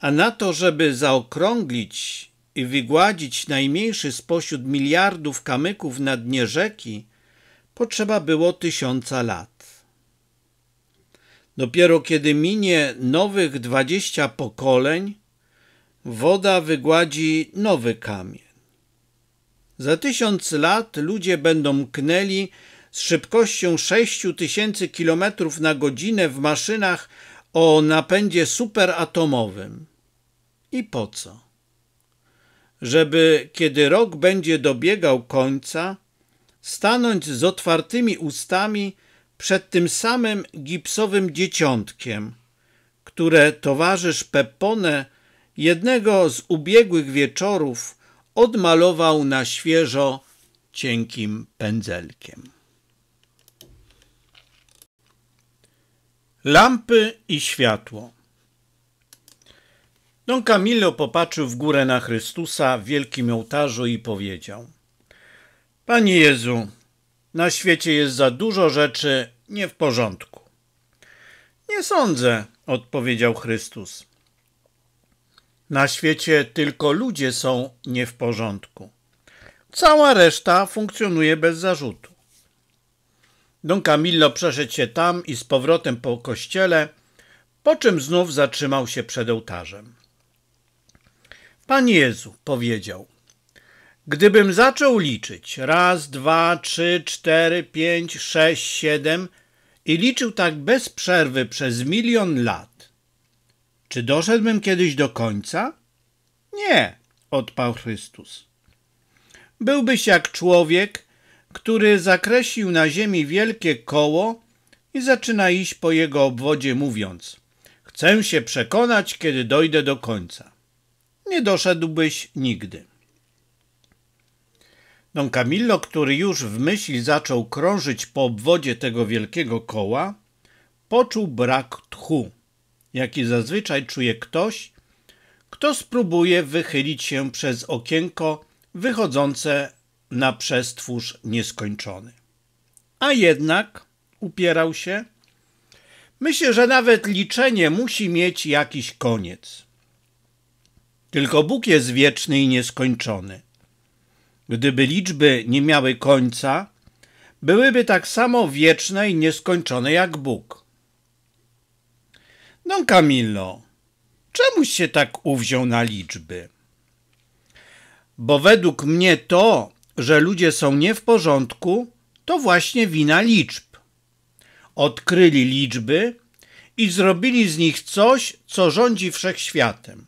A na to, żeby zaokrąglić i wygładzić najmniejszy spośród miliardów kamyków na dnie rzeki, potrzeba było tysiąca lat. Dopiero kiedy minie nowych dwadzieścia pokoleń, woda wygładzi nowy kamień. Za tysiąc lat ludzie będą mknęli z szybkością tysięcy kilometrów na godzinę w maszynach o napędzie superatomowym. I po co? Żeby, kiedy rok będzie dobiegał końca, stanąć z otwartymi ustami przed tym samym gipsowym dzieciątkiem, które towarzysz Pepone jednego z ubiegłych wieczorów odmalował na świeżo cienkim pędzelkiem. Lampy i światło Don Camillo popatrzył w górę na Chrystusa w wielkim ołtarzu i powiedział Panie Jezu, na świecie jest za dużo rzeczy nie w porządku. Nie sądzę, odpowiedział Chrystus. Na świecie tylko ludzie są nie w porządku. Cała reszta funkcjonuje bez zarzutu. Don Camillo przeszedł się tam i z powrotem po kościele, po czym znów zatrzymał się przed ołtarzem. Pan Jezu, powiedział, gdybym zaczął liczyć raz, dwa, trzy, cztery, pięć, sześć, siedem i liczył tak bez przerwy przez milion lat, czy doszedłbym kiedyś do końca? Nie, odparł Chrystus. Byłbyś jak człowiek, który zakreślił na ziemi wielkie koło i zaczyna iść po jego obwodzie mówiąc Chcę się przekonać, kiedy dojdę do końca. Nie doszedłbyś nigdy. Don Camillo, który już w myśli zaczął krążyć po obwodzie tego wielkiego koła, poczuł brak tchu jaki zazwyczaj czuje ktoś, kto spróbuje wychylić się przez okienko wychodzące na przestwórz nieskończony. A jednak, upierał się, myślę, że nawet liczenie musi mieć jakiś koniec. Tylko Bóg jest wieczny i nieskończony. Gdyby liczby nie miały końca, byłyby tak samo wieczne i nieskończone jak Bóg. No, Camillo, czemuś się tak uwziął na liczby? Bo według mnie to, że ludzie są nie w porządku, to właśnie wina liczb. Odkryli liczby i zrobili z nich coś, co rządzi wszechświatem.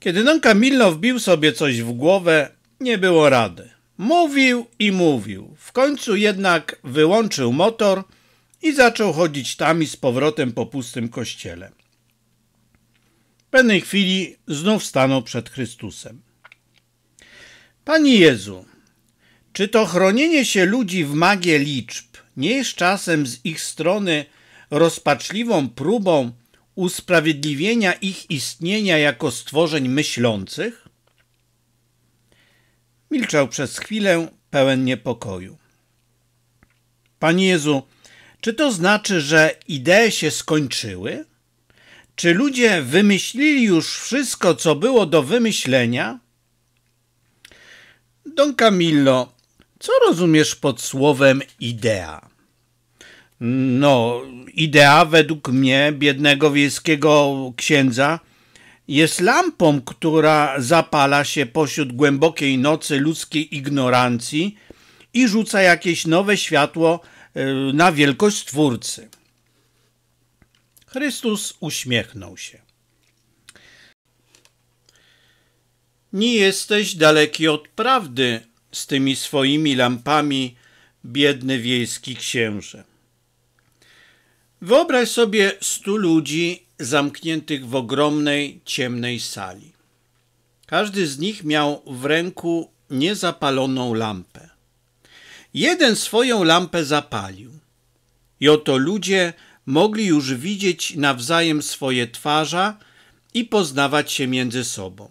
Kiedy Don Camillo wbił sobie coś w głowę, nie było rady. Mówił i mówił. W końcu jednak wyłączył motor – i zaczął chodzić tam i z powrotem po pustym kościele. W pewnej chwili znów stanął przed Chrystusem. Panie Jezu, czy to chronienie się ludzi w magię liczb nie jest czasem z ich strony rozpaczliwą próbą usprawiedliwienia ich istnienia jako stworzeń myślących? Milczał przez chwilę, pełen niepokoju. Panie Jezu, czy to znaczy, że idee się skończyły? Czy ludzie wymyślili już wszystko, co było do wymyślenia? Don Camillo, co rozumiesz pod słowem idea? No, idea według mnie, biednego wiejskiego księdza, jest lampą, która zapala się pośród głębokiej nocy ludzkiej ignorancji i rzuca jakieś nowe światło Y, na wielkość Stwórcy. Chrystus uśmiechnął się. Nie jesteś daleki od prawdy z tymi swoimi lampami, biedny wiejski księże. Wyobraź sobie stu ludzi zamkniętych w ogromnej, ciemnej sali. Każdy z nich miał w ręku niezapaloną lampę. Jeden swoją lampę zapalił. I oto ludzie mogli już widzieć nawzajem swoje twarze i poznawać się między sobą.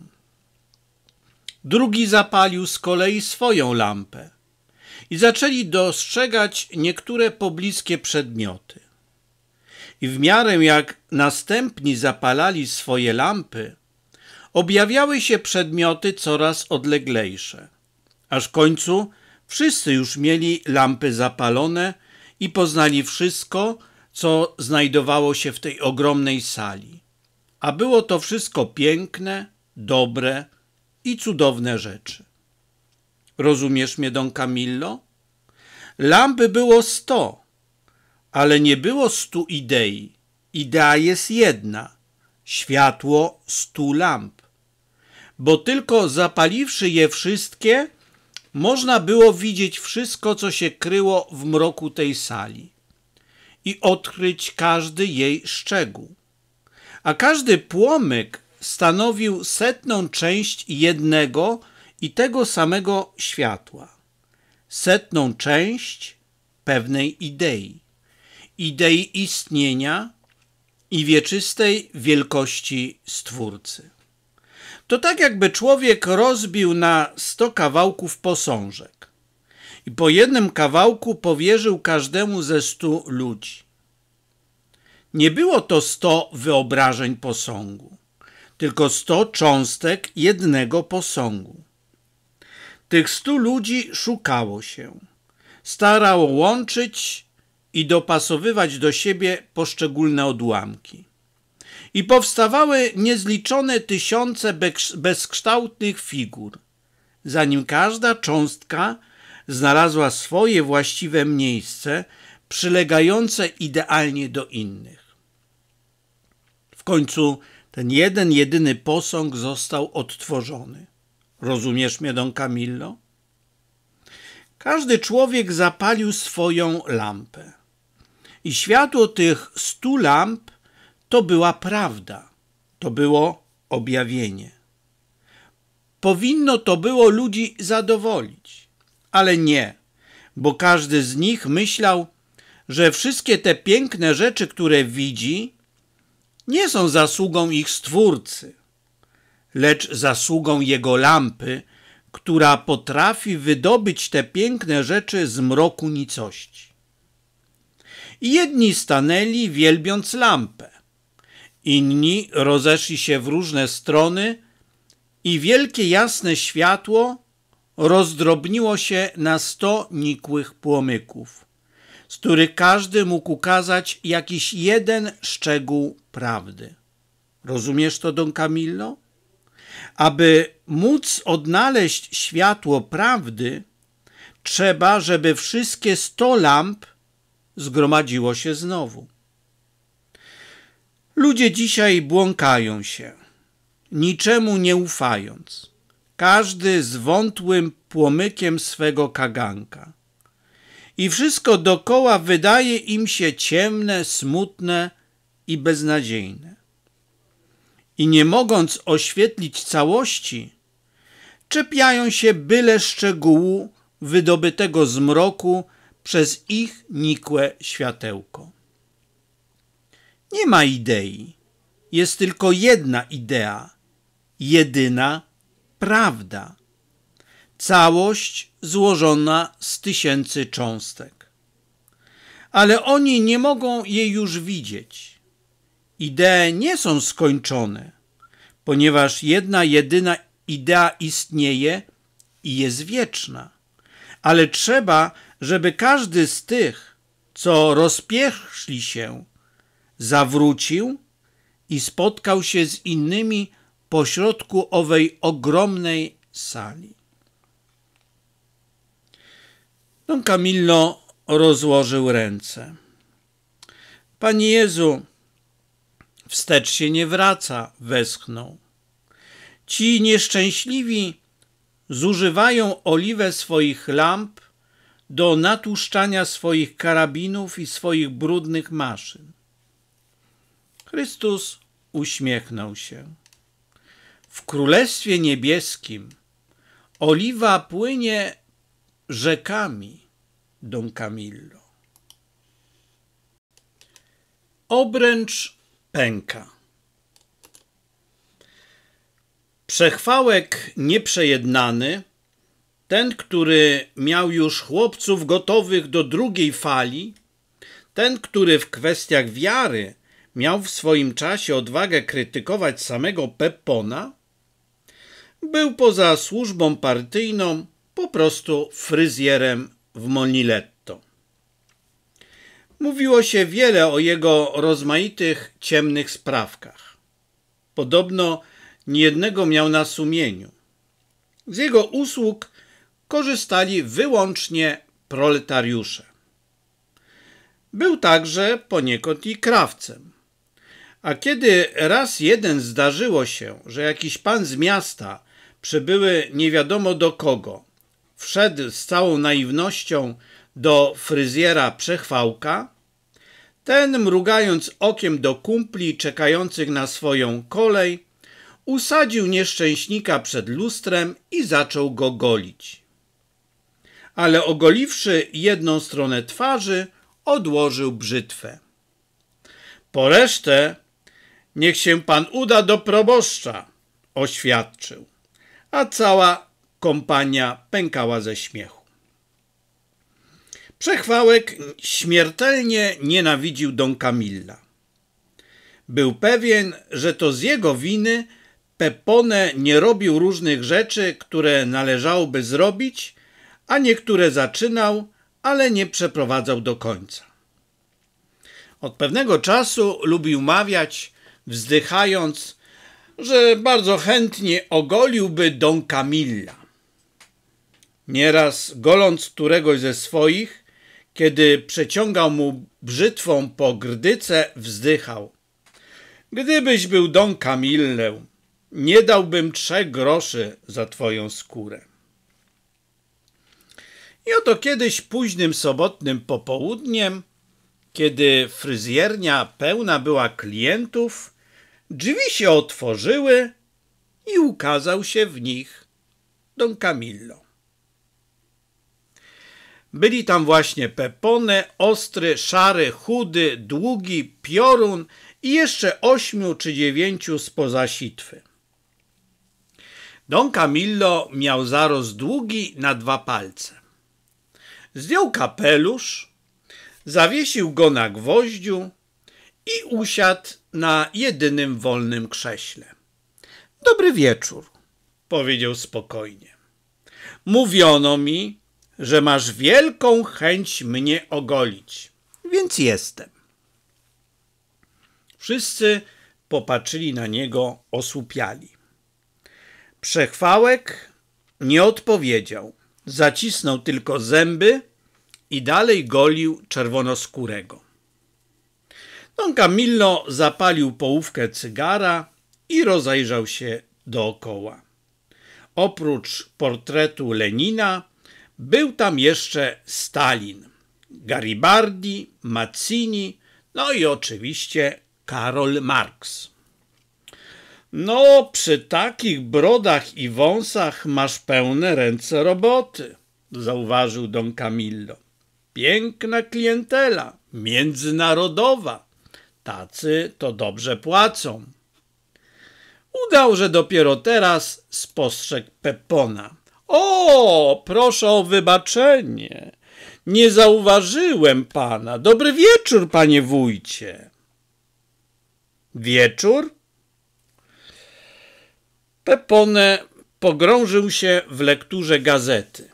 Drugi zapalił z kolei swoją lampę i zaczęli dostrzegać niektóre pobliskie przedmioty. I w miarę jak następni zapalali swoje lampy, objawiały się przedmioty coraz odleglejsze, aż w końcu Wszyscy już mieli lampy zapalone i poznali wszystko, co znajdowało się w tej ogromnej sali. A było to wszystko piękne, dobre i cudowne rzeczy. Rozumiesz mnie, Don Camillo? Lampy było sto, ale nie było stu idei. Idea jest jedna, światło stu lamp. Bo tylko zapaliwszy je wszystkie, można było widzieć wszystko, co się kryło w mroku tej sali i odkryć każdy jej szczegół. A każdy płomyk stanowił setną część jednego i tego samego światła, setną część pewnej idei, idei istnienia i wieczystej wielkości Stwórcy. To tak jakby człowiek rozbił na sto kawałków posążek i po jednym kawałku powierzył każdemu ze stu ludzi. Nie było to sto wyobrażeń posągu, tylko sto cząstek jednego posągu. Tych stu ludzi szukało się, starało łączyć i dopasowywać do siebie poszczególne odłamki i powstawały niezliczone tysiące bezkształtnych figur, zanim każda cząstka znalazła swoje właściwe miejsce, przylegające idealnie do innych. W końcu ten jeden, jedyny posąg został odtworzony. Rozumiesz mnie, Don Camillo? Każdy człowiek zapalił swoją lampę. I światło tych stu lamp to była prawda, to było objawienie. Powinno to było ludzi zadowolić, ale nie, bo każdy z nich myślał, że wszystkie te piękne rzeczy, które widzi, nie są zasługą ich stwórcy, lecz zasługą jego lampy, która potrafi wydobyć te piękne rzeczy z mroku nicości. I jedni stanęli wielbiąc lampę, Inni rozeszli się w różne strony i wielkie jasne światło rozdrobniło się na sto nikłych płomyków, z których każdy mógł ukazać jakiś jeden szczegół prawdy. Rozumiesz to, Don Camillo? Aby móc odnaleźć światło prawdy, trzeba, żeby wszystkie sto lamp zgromadziło się znowu. Ludzie dzisiaj błąkają się, niczemu nie ufając, każdy z wątłym płomykiem swego kaganka. I wszystko dokoła wydaje im się ciemne, smutne i beznadziejne. I nie mogąc oświetlić całości, czepiają się byle szczegółu wydobytego z mroku przez ich nikłe światełko. Nie ma idei. Jest tylko jedna idea, jedyna prawda. Całość złożona z tysięcy cząstek. Ale oni nie mogą jej już widzieć. Idee nie są skończone, ponieważ jedna jedyna idea istnieje i jest wieczna. Ale trzeba, żeby każdy z tych, co rozpieszli się zawrócił i spotkał się z innymi pośrodku owej ogromnej sali. Don Camillo rozłożył ręce. Panie Jezu, wstecz się nie wraca, westchnął. Ci nieszczęśliwi zużywają oliwę swoich lamp do natłuszczania swoich karabinów i swoich brudnych maszyn. Chrystus uśmiechnął się. W Królestwie Niebieskim oliwa płynie rzekami, Don Camillo. Obręcz pęka. Przechwałek nieprzejednany, ten, który miał już chłopców gotowych do drugiej fali, ten, który w kwestiach wiary miał w swoim czasie odwagę krytykować samego Peppona, był poza służbą partyjną po prostu fryzjerem w Moniletto. Mówiło się wiele o jego rozmaitych ciemnych sprawkach. Podobno niejednego miał na sumieniu. Z jego usług korzystali wyłącznie proletariusze. Był także poniekąd i krawcem. A kiedy raz jeden zdarzyło się, że jakiś pan z miasta przybyły nie wiadomo do kogo, wszedł z całą naiwnością do fryzjera przechwałka, ten mrugając okiem do kumpli czekających na swoją kolej, usadził nieszczęśnika przed lustrem i zaczął go golić. Ale ogoliwszy jedną stronę twarzy, odłożył brzytwę. Po resztę Niech się pan uda do proboszcza, oświadczył, a cała kompania pękała ze śmiechu. Przechwałek śmiertelnie nienawidził Don Camilla. Był pewien, że to z jego winy Pepone nie robił różnych rzeczy, które należałoby zrobić, a niektóre zaczynał, ale nie przeprowadzał do końca. Od pewnego czasu lubił mawiać, wzdychając, że bardzo chętnie ogoliłby Don Camilla. Nieraz goląc któregoś ze swoich, kiedy przeciągał mu brzytwą po grdyce, wzdychał. Gdybyś był Don Camillę, nie dałbym trzech groszy za twoją skórę. I oto kiedyś późnym sobotnym popołudniem, kiedy fryzjernia pełna była klientów, Drzwi się otworzyły i ukazał się w nich Don Camillo. Byli tam właśnie Pepone, ostry, szary, chudy, długi, piorun i jeszcze ośmiu czy dziewięciu spoza sitwy. Don Camillo miał zarost długi na dwa palce. Zdjął kapelusz, zawiesił go na gwoździu i usiadł na jedynym wolnym krześle. Dobry wieczór, powiedział spokojnie. Mówiono mi, że masz wielką chęć mnie ogolić, więc jestem. Wszyscy popatrzyli na niego osłupiali. Przechwałek nie odpowiedział. Zacisnął tylko zęby i dalej golił czerwonoskórego. Don Camillo zapalił połówkę cygara i rozejrzał się dookoła. Oprócz portretu Lenina był tam jeszcze Stalin, Garibaldi, Mazzini, no i oczywiście Karol Marx. No, przy takich brodach i wąsach masz pełne ręce roboty, zauważył Don Camillo. Piękna klientela, międzynarodowa. Tacy to dobrze płacą. Udał, że dopiero teraz spostrzegł Pepona. O, proszę o wybaczenie. Nie zauważyłem pana. Dobry wieczór, panie wójcie. Wieczór? Pepone pogrążył się w lekturze gazety.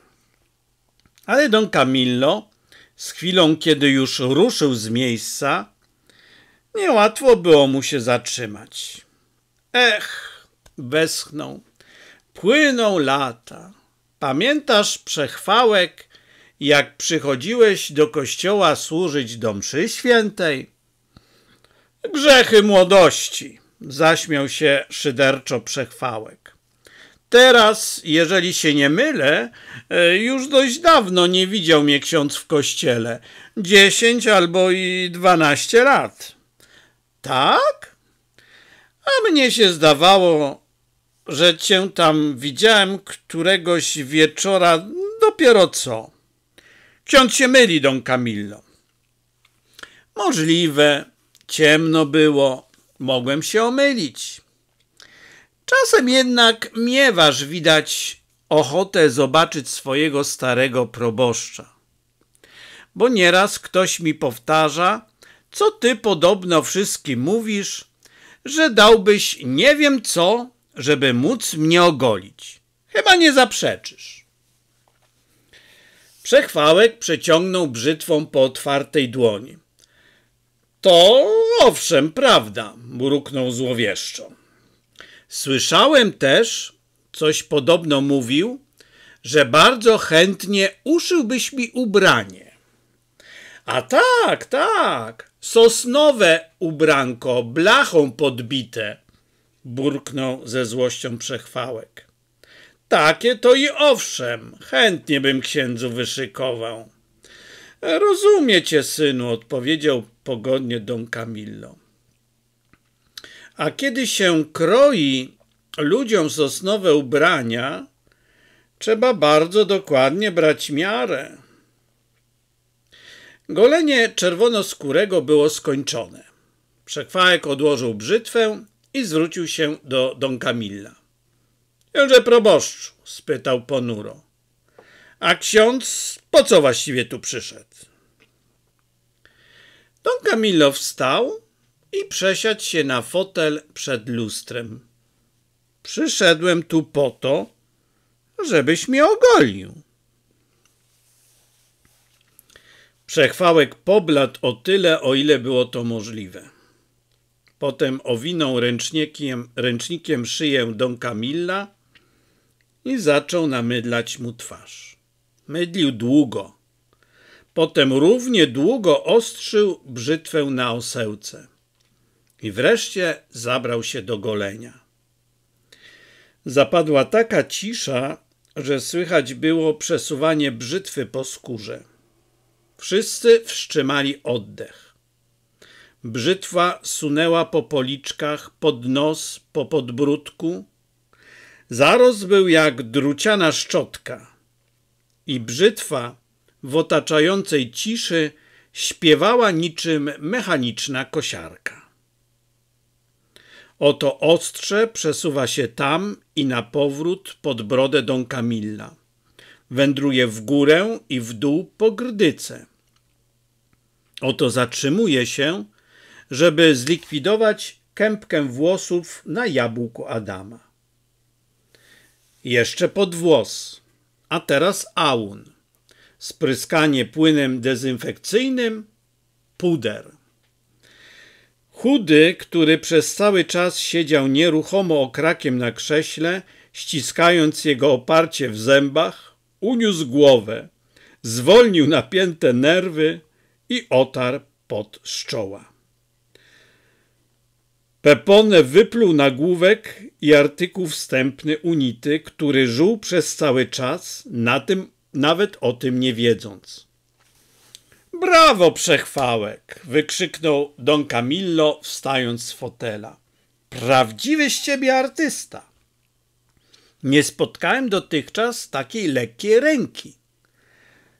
Ale don Camillo, z chwilą kiedy już ruszył z miejsca, Niełatwo było mu się zatrzymać. Ech, westchnął. Płyną lata. Pamiętasz przechwałek, jak przychodziłeś do kościoła służyć do mszy świętej? Grzechy młodości, zaśmiał się szyderczo przechwałek. Teraz, jeżeli się nie mylę, e, już dość dawno nie widział mnie ksiądz w kościele. Dziesięć albo i dwanaście lat. Tak? A mnie się zdawało, że cię tam widziałem któregoś wieczora dopiero co. Ksiądz się myli, don Camillo. Możliwe, ciemno było, mogłem się omylić. Czasem jednak miewasz widać ochotę zobaczyć swojego starego proboszcza. Bo nieraz ktoś mi powtarza, co ty podobno wszystkim mówisz, że dałbyś nie wiem co, żeby móc mnie ogolić. Chyba nie zaprzeczysz. Przechwałek przeciągnął brzytwą po otwartej dłoni. To owszem, prawda, mruknął złowieszczo. Słyszałem też, coś podobno mówił, że bardzo chętnie uszyłbyś mi ubranie. A tak, tak, Sosnowe ubranko, blachą podbite, burknął ze złością przechwałek. Takie to i owszem, chętnie bym księdzu wyszykował. Rozumiecie, synu, odpowiedział pogodnie don Camillo. A kiedy się kroi ludziom sosnowe ubrania, trzeba bardzo dokładnie brać miarę. Golenie czerwonoskórego było skończone. Przekwałek odłożył brzytwę i zwrócił się do Don Camilla. Jęże proboszczu, spytał ponuro. A ksiądz po co właściwie tu przyszedł? Don Camillo wstał i przesiadł się na fotel przed lustrem. Przyszedłem tu po to, żebyś mnie ogolił. przechwałek pobladł o tyle, o ile było to możliwe. Potem owinął ręcznikiem, ręcznikiem szyję Don Camilla i zaczął namydlać mu twarz. Mydlił długo. Potem równie długo ostrzył brzytwę na osełce. I wreszcie zabrał się do golenia. Zapadła taka cisza, że słychać było przesuwanie brzytwy po skórze. Wszyscy wstrzymali oddech. Brzytwa sunęła po policzkach, pod nos, po podbródku. Zaros był jak druciana szczotka. I brzytwa w otaczającej ciszy śpiewała niczym mechaniczna kosiarka. Oto ostrze przesuwa się tam i na powrót pod brodę Don Camilla. Wędruje w górę i w dół po grdyce. Oto zatrzymuje się, żeby zlikwidować kępkę włosów na jabłku Adama. Jeszcze podwłos, a teraz aun. Spryskanie płynem dezynfekcyjnym, puder. Chudy, który przez cały czas siedział nieruchomo okrakiem na krześle, ściskając jego oparcie w zębach, uniósł głowę, zwolnił napięte nerwy, i otarł pot z czoła. Pepone wypluł nagłówek i artykuł wstępny Unity, który żył przez cały czas, na tym, nawet o tym nie wiedząc. Brawo, przechwałek! wykrzyknął Don Camillo, wstając z fotela. Prawdziwy z ciebie artysta! Nie spotkałem dotychczas takiej lekkiej ręki.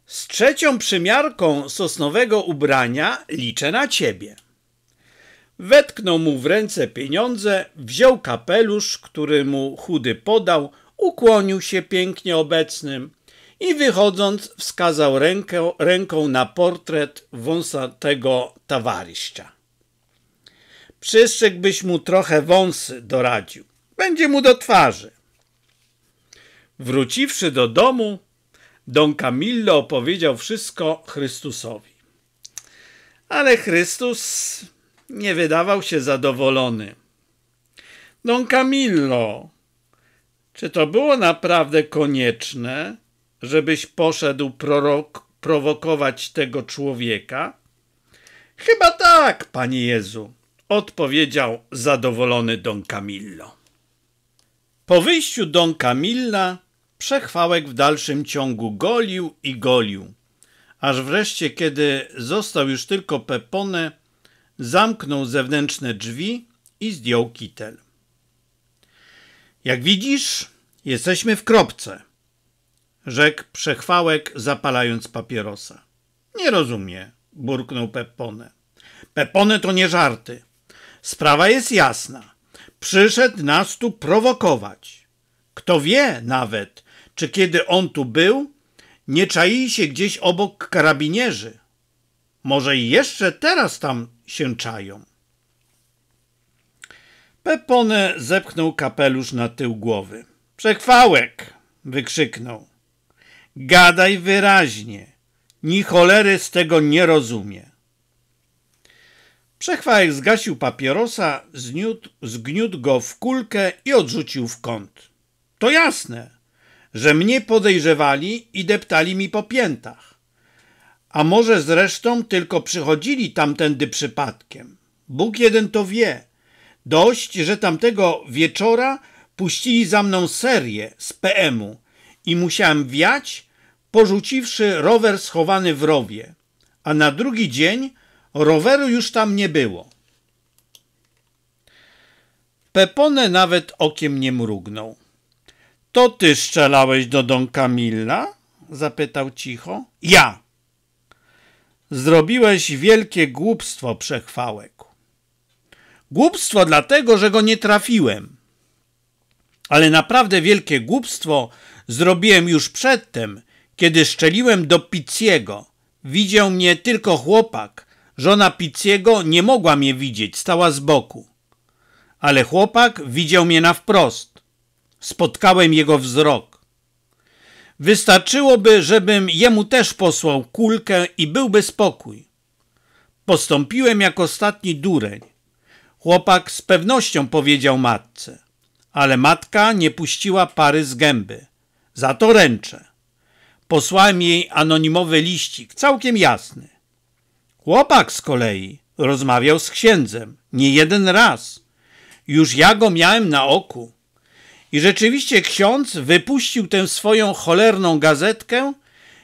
Z trzecią przymiarką sosnowego ubrania liczę na ciebie. Wetknął mu w ręce pieniądze, wziął kapelusz, który mu chudy podał, ukłonił się pięknie obecnym i wychodząc wskazał rękę, ręką na portret wąsatego towarzysza. Przystrzykłbyś mu trochę wąsy, doradził. Będzie mu do twarzy. Wróciwszy do domu, Don Camillo opowiedział wszystko Chrystusowi. Ale Chrystus nie wydawał się zadowolony. Don Camillo, czy to było naprawdę konieczne, żebyś poszedł prorok, prowokować tego człowieka? Chyba tak, panie Jezu, odpowiedział zadowolony Don Camillo. Po wyjściu Don Camilla przechwałek w dalszym ciągu golił i golił, aż wreszcie, kiedy został już tylko Pepone, zamknął zewnętrzne drzwi i zdjął kitel. Jak widzisz, jesteśmy w kropce, rzekł przechwałek, zapalając papierosa. Nie rozumiem, burknął Pepone. Pepone to nie żarty. Sprawa jest jasna. Przyszedł nas tu prowokować. Kto wie nawet, czy kiedy on tu był, nie czaili się gdzieś obok karabinierzy. Może i jeszcze teraz tam się czają. Pepone zepchnął kapelusz na tył głowy. Przechwałek! wykrzyknął. Gadaj wyraźnie. Ni cholery z tego nie rozumie. Przechwałek zgasił papierosa, zgniótł go w kulkę i odrzucił w kąt. To jasne, że mnie podejrzewali i deptali mi po piętach. A może zresztą tylko przychodzili tamtędy przypadkiem. Bóg jeden to wie. Dość, że tamtego wieczora puścili za mną serię z PM-u i musiałem wiać, porzuciwszy rower schowany w rowie. A na drugi dzień roweru już tam nie było. Pepone nawet okiem nie mrugnął. To ty strzelałeś do Don Camilla? zapytał cicho. Ja. Zrobiłeś wielkie głupstwo, przechwałek. Głupstwo dlatego, że go nie trafiłem. Ale naprawdę wielkie głupstwo zrobiłem już przedtem, kiedy szczeliłem do Piciego. Widział mnie tylko chłopak. Żona Piciego nie mogła mnie widzieć, stała z boku. Ale chłopak widział mnie na wprost. Spotkałem jego wzrok. Wystarczyłoby, żebym jemu też posłał kulkę i byłby spokój. Postąpiłem jak ostatni dureń. Chłopak z pewnością powiedział matce, ale matka nie puściła pary z gęby. Za to ręczę. Posłałem jej anonimowy liścik, całkiem jasny. Chłopak z kolei rozmawiał z księdzem, nie jeden raz. Już ja go miałem na oku. I rzeczywiście ksiądz wypuścił tę swoją cholerną gazetkę.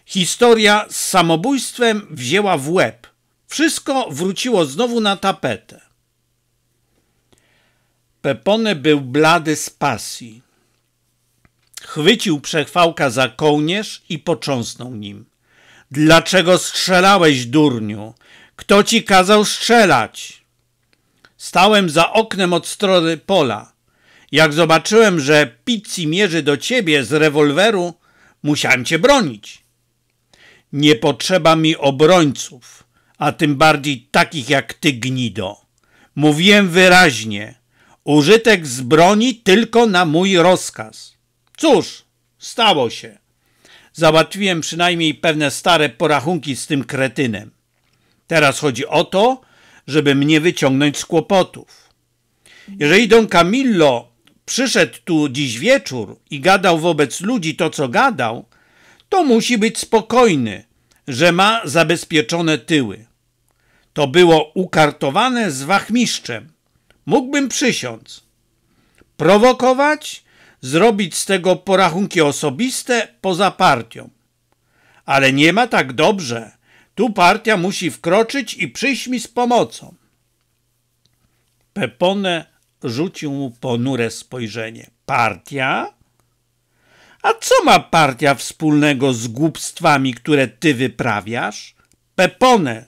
Historia z samobójstwem wzięła w łeb. Wszystko wróciło znowu na tapetę. Pepone był blady z pasji. Chwycił przechwałka za kołnierz i począsnął nim. Dlaczego strzelałeś, durniu? Kto ci kazał strzelać? Stałem za oknem od strony pola. Jak zobaczyłem, że Pizzi mierzy do ciebie z rewolweru, musiałem cię bronić. Nie potrzeba mi obrońców, a tym bardziej takich jak ty, gnido. Mówiłem wyraźnie, użytek z broni tylko na mój rozkaz. Cóż, stało się. Załatwiłem przynajmniej pewne stare porachunki z tym kretynem. Teraz chodzi o to, żeby mnie wyciągnąć z kłopotów. Jeżeli Don Camillo przyszedł tu dziś wieczór i gadał wobec ludzi to, co gadał, to musi być spokojny, że ma zabezpieczone tyły. To było ukartowane z wachmiszczem. Mógłbym przysiąc. Prowokować, zrobić z tego porachunki osobiste poza partią. Ale nie ma tak dobrze. Tu partia musi wkroczyć i przyjść mi z pomocą. Pepone rzucił mu ponure spojrzenie. Partia? A co ma partia wspólnego z głupstwami, które ty wyprawiasz? Pepone,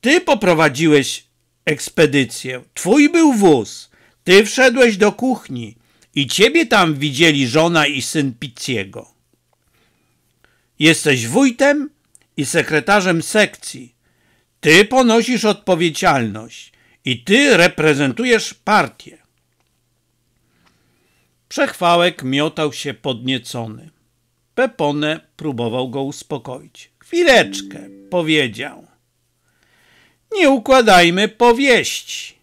ty poprowadziłeś ekspedycję, twój był wóz, ty wszedłeś do kuchni i ciebie tam widzieli żona i syn pizziego. Jesteś wójtem i sekretarzem sekcji. Ty ponosisz odpowiedzialność i ty reprezentujesz partię. Przechwałek miotał się podniecony. Pepone próbował go uspokoić. Chwileczkę, powiedział. Nie układajmy powieści.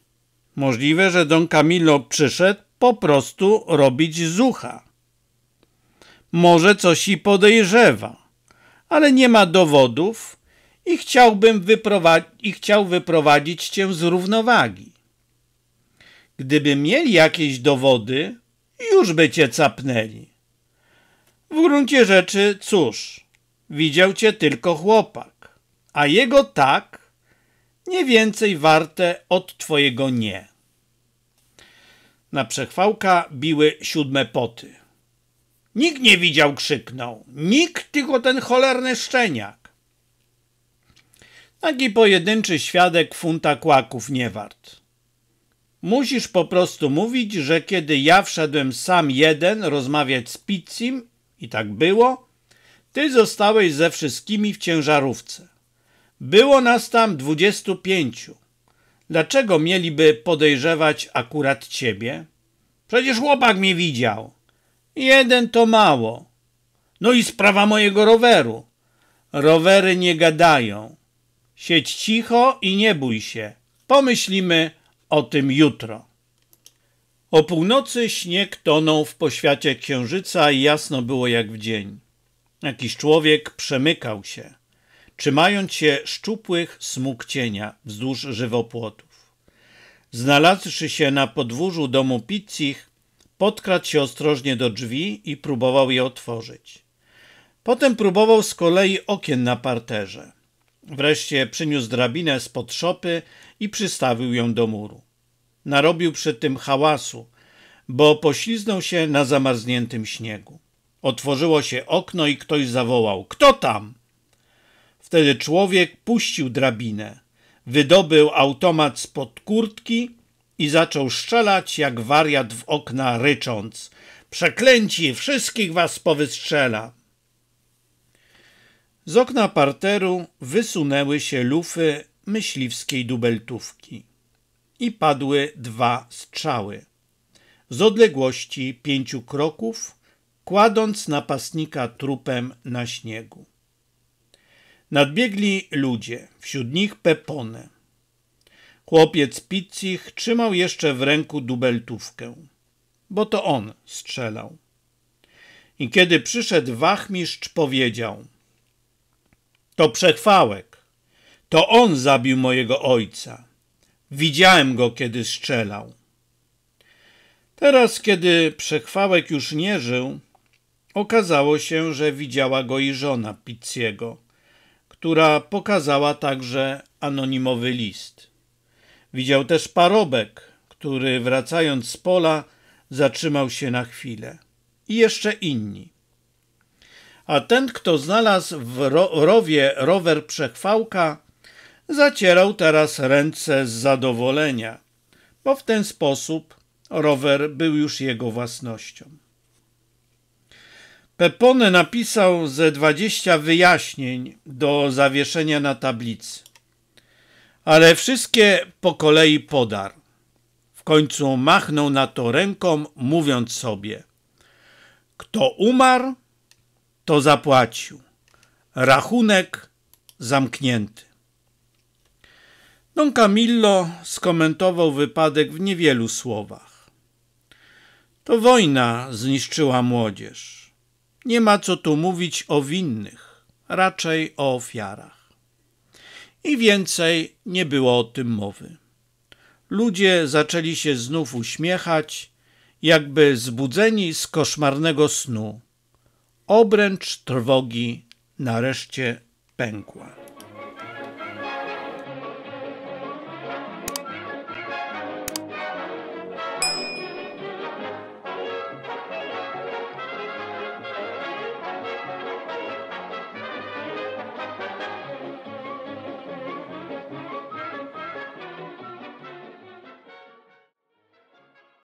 Możliwe, że Don Camillo przyszedł po prostu robić zucha. Może coś i podejrzewa, ale nie ma dowodów, i, chciałbym wyprowadzi- i chciał wyprowadzić cię z równowagi. Gdyby mieli jakieś dowody, już by cię capnęli. W gruncie rzeczy, cóż, widział cię tylko chłopak, a jego tak nie więcej warte od twojego nie. Na przechwałka biły siódme poty. Nikt nie widział, krzyknął. Nikt, tylko ten cholerny szczeniak taki pojedynczy świadek funta kłaków nie wart. Musisz po prostu mówić, że kiedy ja wszedłem sam jeden rozmawiać z Pizzim, i tak było, ty zostałeś ze wszystkimi w ciężarówce. Było nas tam dwudziestu pięciu. Dlaczego mieliby podejrzewać akurat ciebie? Przecież chłopak mnie widział. Jeden to mało. No i sprawa mojego roweru. Rowery nie gadają. Siedź cicho i nie bój się. Pomyślimy o tym jutro. O północy śnieg tonął w poświacie księżyca i jasno było jak w dzień. Jakiś człowiek przemykał się, trzymając się szczupłych smug cienia wzdłuż żywopłotów. Znalazłszy się na podwórzu domu Pizzich, podkradł się ostrożnie do drzwi i próbował je otworzyć. Potem próbował z kolei okien na parterze. Wreszcie przyniósł drabinę spod szopy i przystawił ją do muru. Narobił przy tym hałasu, bo pośliznął się na zamarzniętym śniegu. Otworzyło się okno i ktoś zawołał: Kto tam? Wtedy człowiek puścił drabinę, wydobył automat spod kurtki i zaczął strzelać jak wariat w okna, rycząc: Przeklęci, wszystkich was powystrzela! Z okna parteru wysunęły się lufy myśliwskiej dubeltówki i padły dwa strzały. Z odległości pięciu kroków, kładąc napastnika trupem na śniegu. Nadbiegli ludzie, wśród nich Pepone. Chłopiec Pizzich trzymał jeszcze w ręku dubeltówkę, bo to on strzelał. I kiedy przyszedł wachmistrz, powiedział – to przechwałek. To on zabił mojego ojca. Widziałem go, kiedy strzelał. Teraz, kiedy przechwałek już nie żył, okazało się, że widziała go i żona Pizziego, która pokazała także anonimowy list. Widział też parobek, który wracając z pola zatrzymał się na chwilę. I jeszcze inni a ten, kto znalazł w ro rowie rower przechwałka, zacierał teraz ręce z zadowolenia, bo w ten sposób rower był już jego własnością. Pepone napisał ze dwadzieścia wyjaśnień do zawieszenia na tablicy, ale wszystkie po kolei podarł. W końcu machnął na to ręką, mówiąc sobie: Kto umarł, to zapłacił. Rachunek zamknięty. Don Camillo skomentował wypadek w niewielu słowach. To wojna zniszczyła młodzież. Nie ma co tu mówić o winnych, raczej o ofiarach. I więcej nie było o tym mowy. Ludzie zaczęli się znów uśmiechać, jakby zbudzeni z koszmarnego snu Obręcz trwogi nareszcie pękła.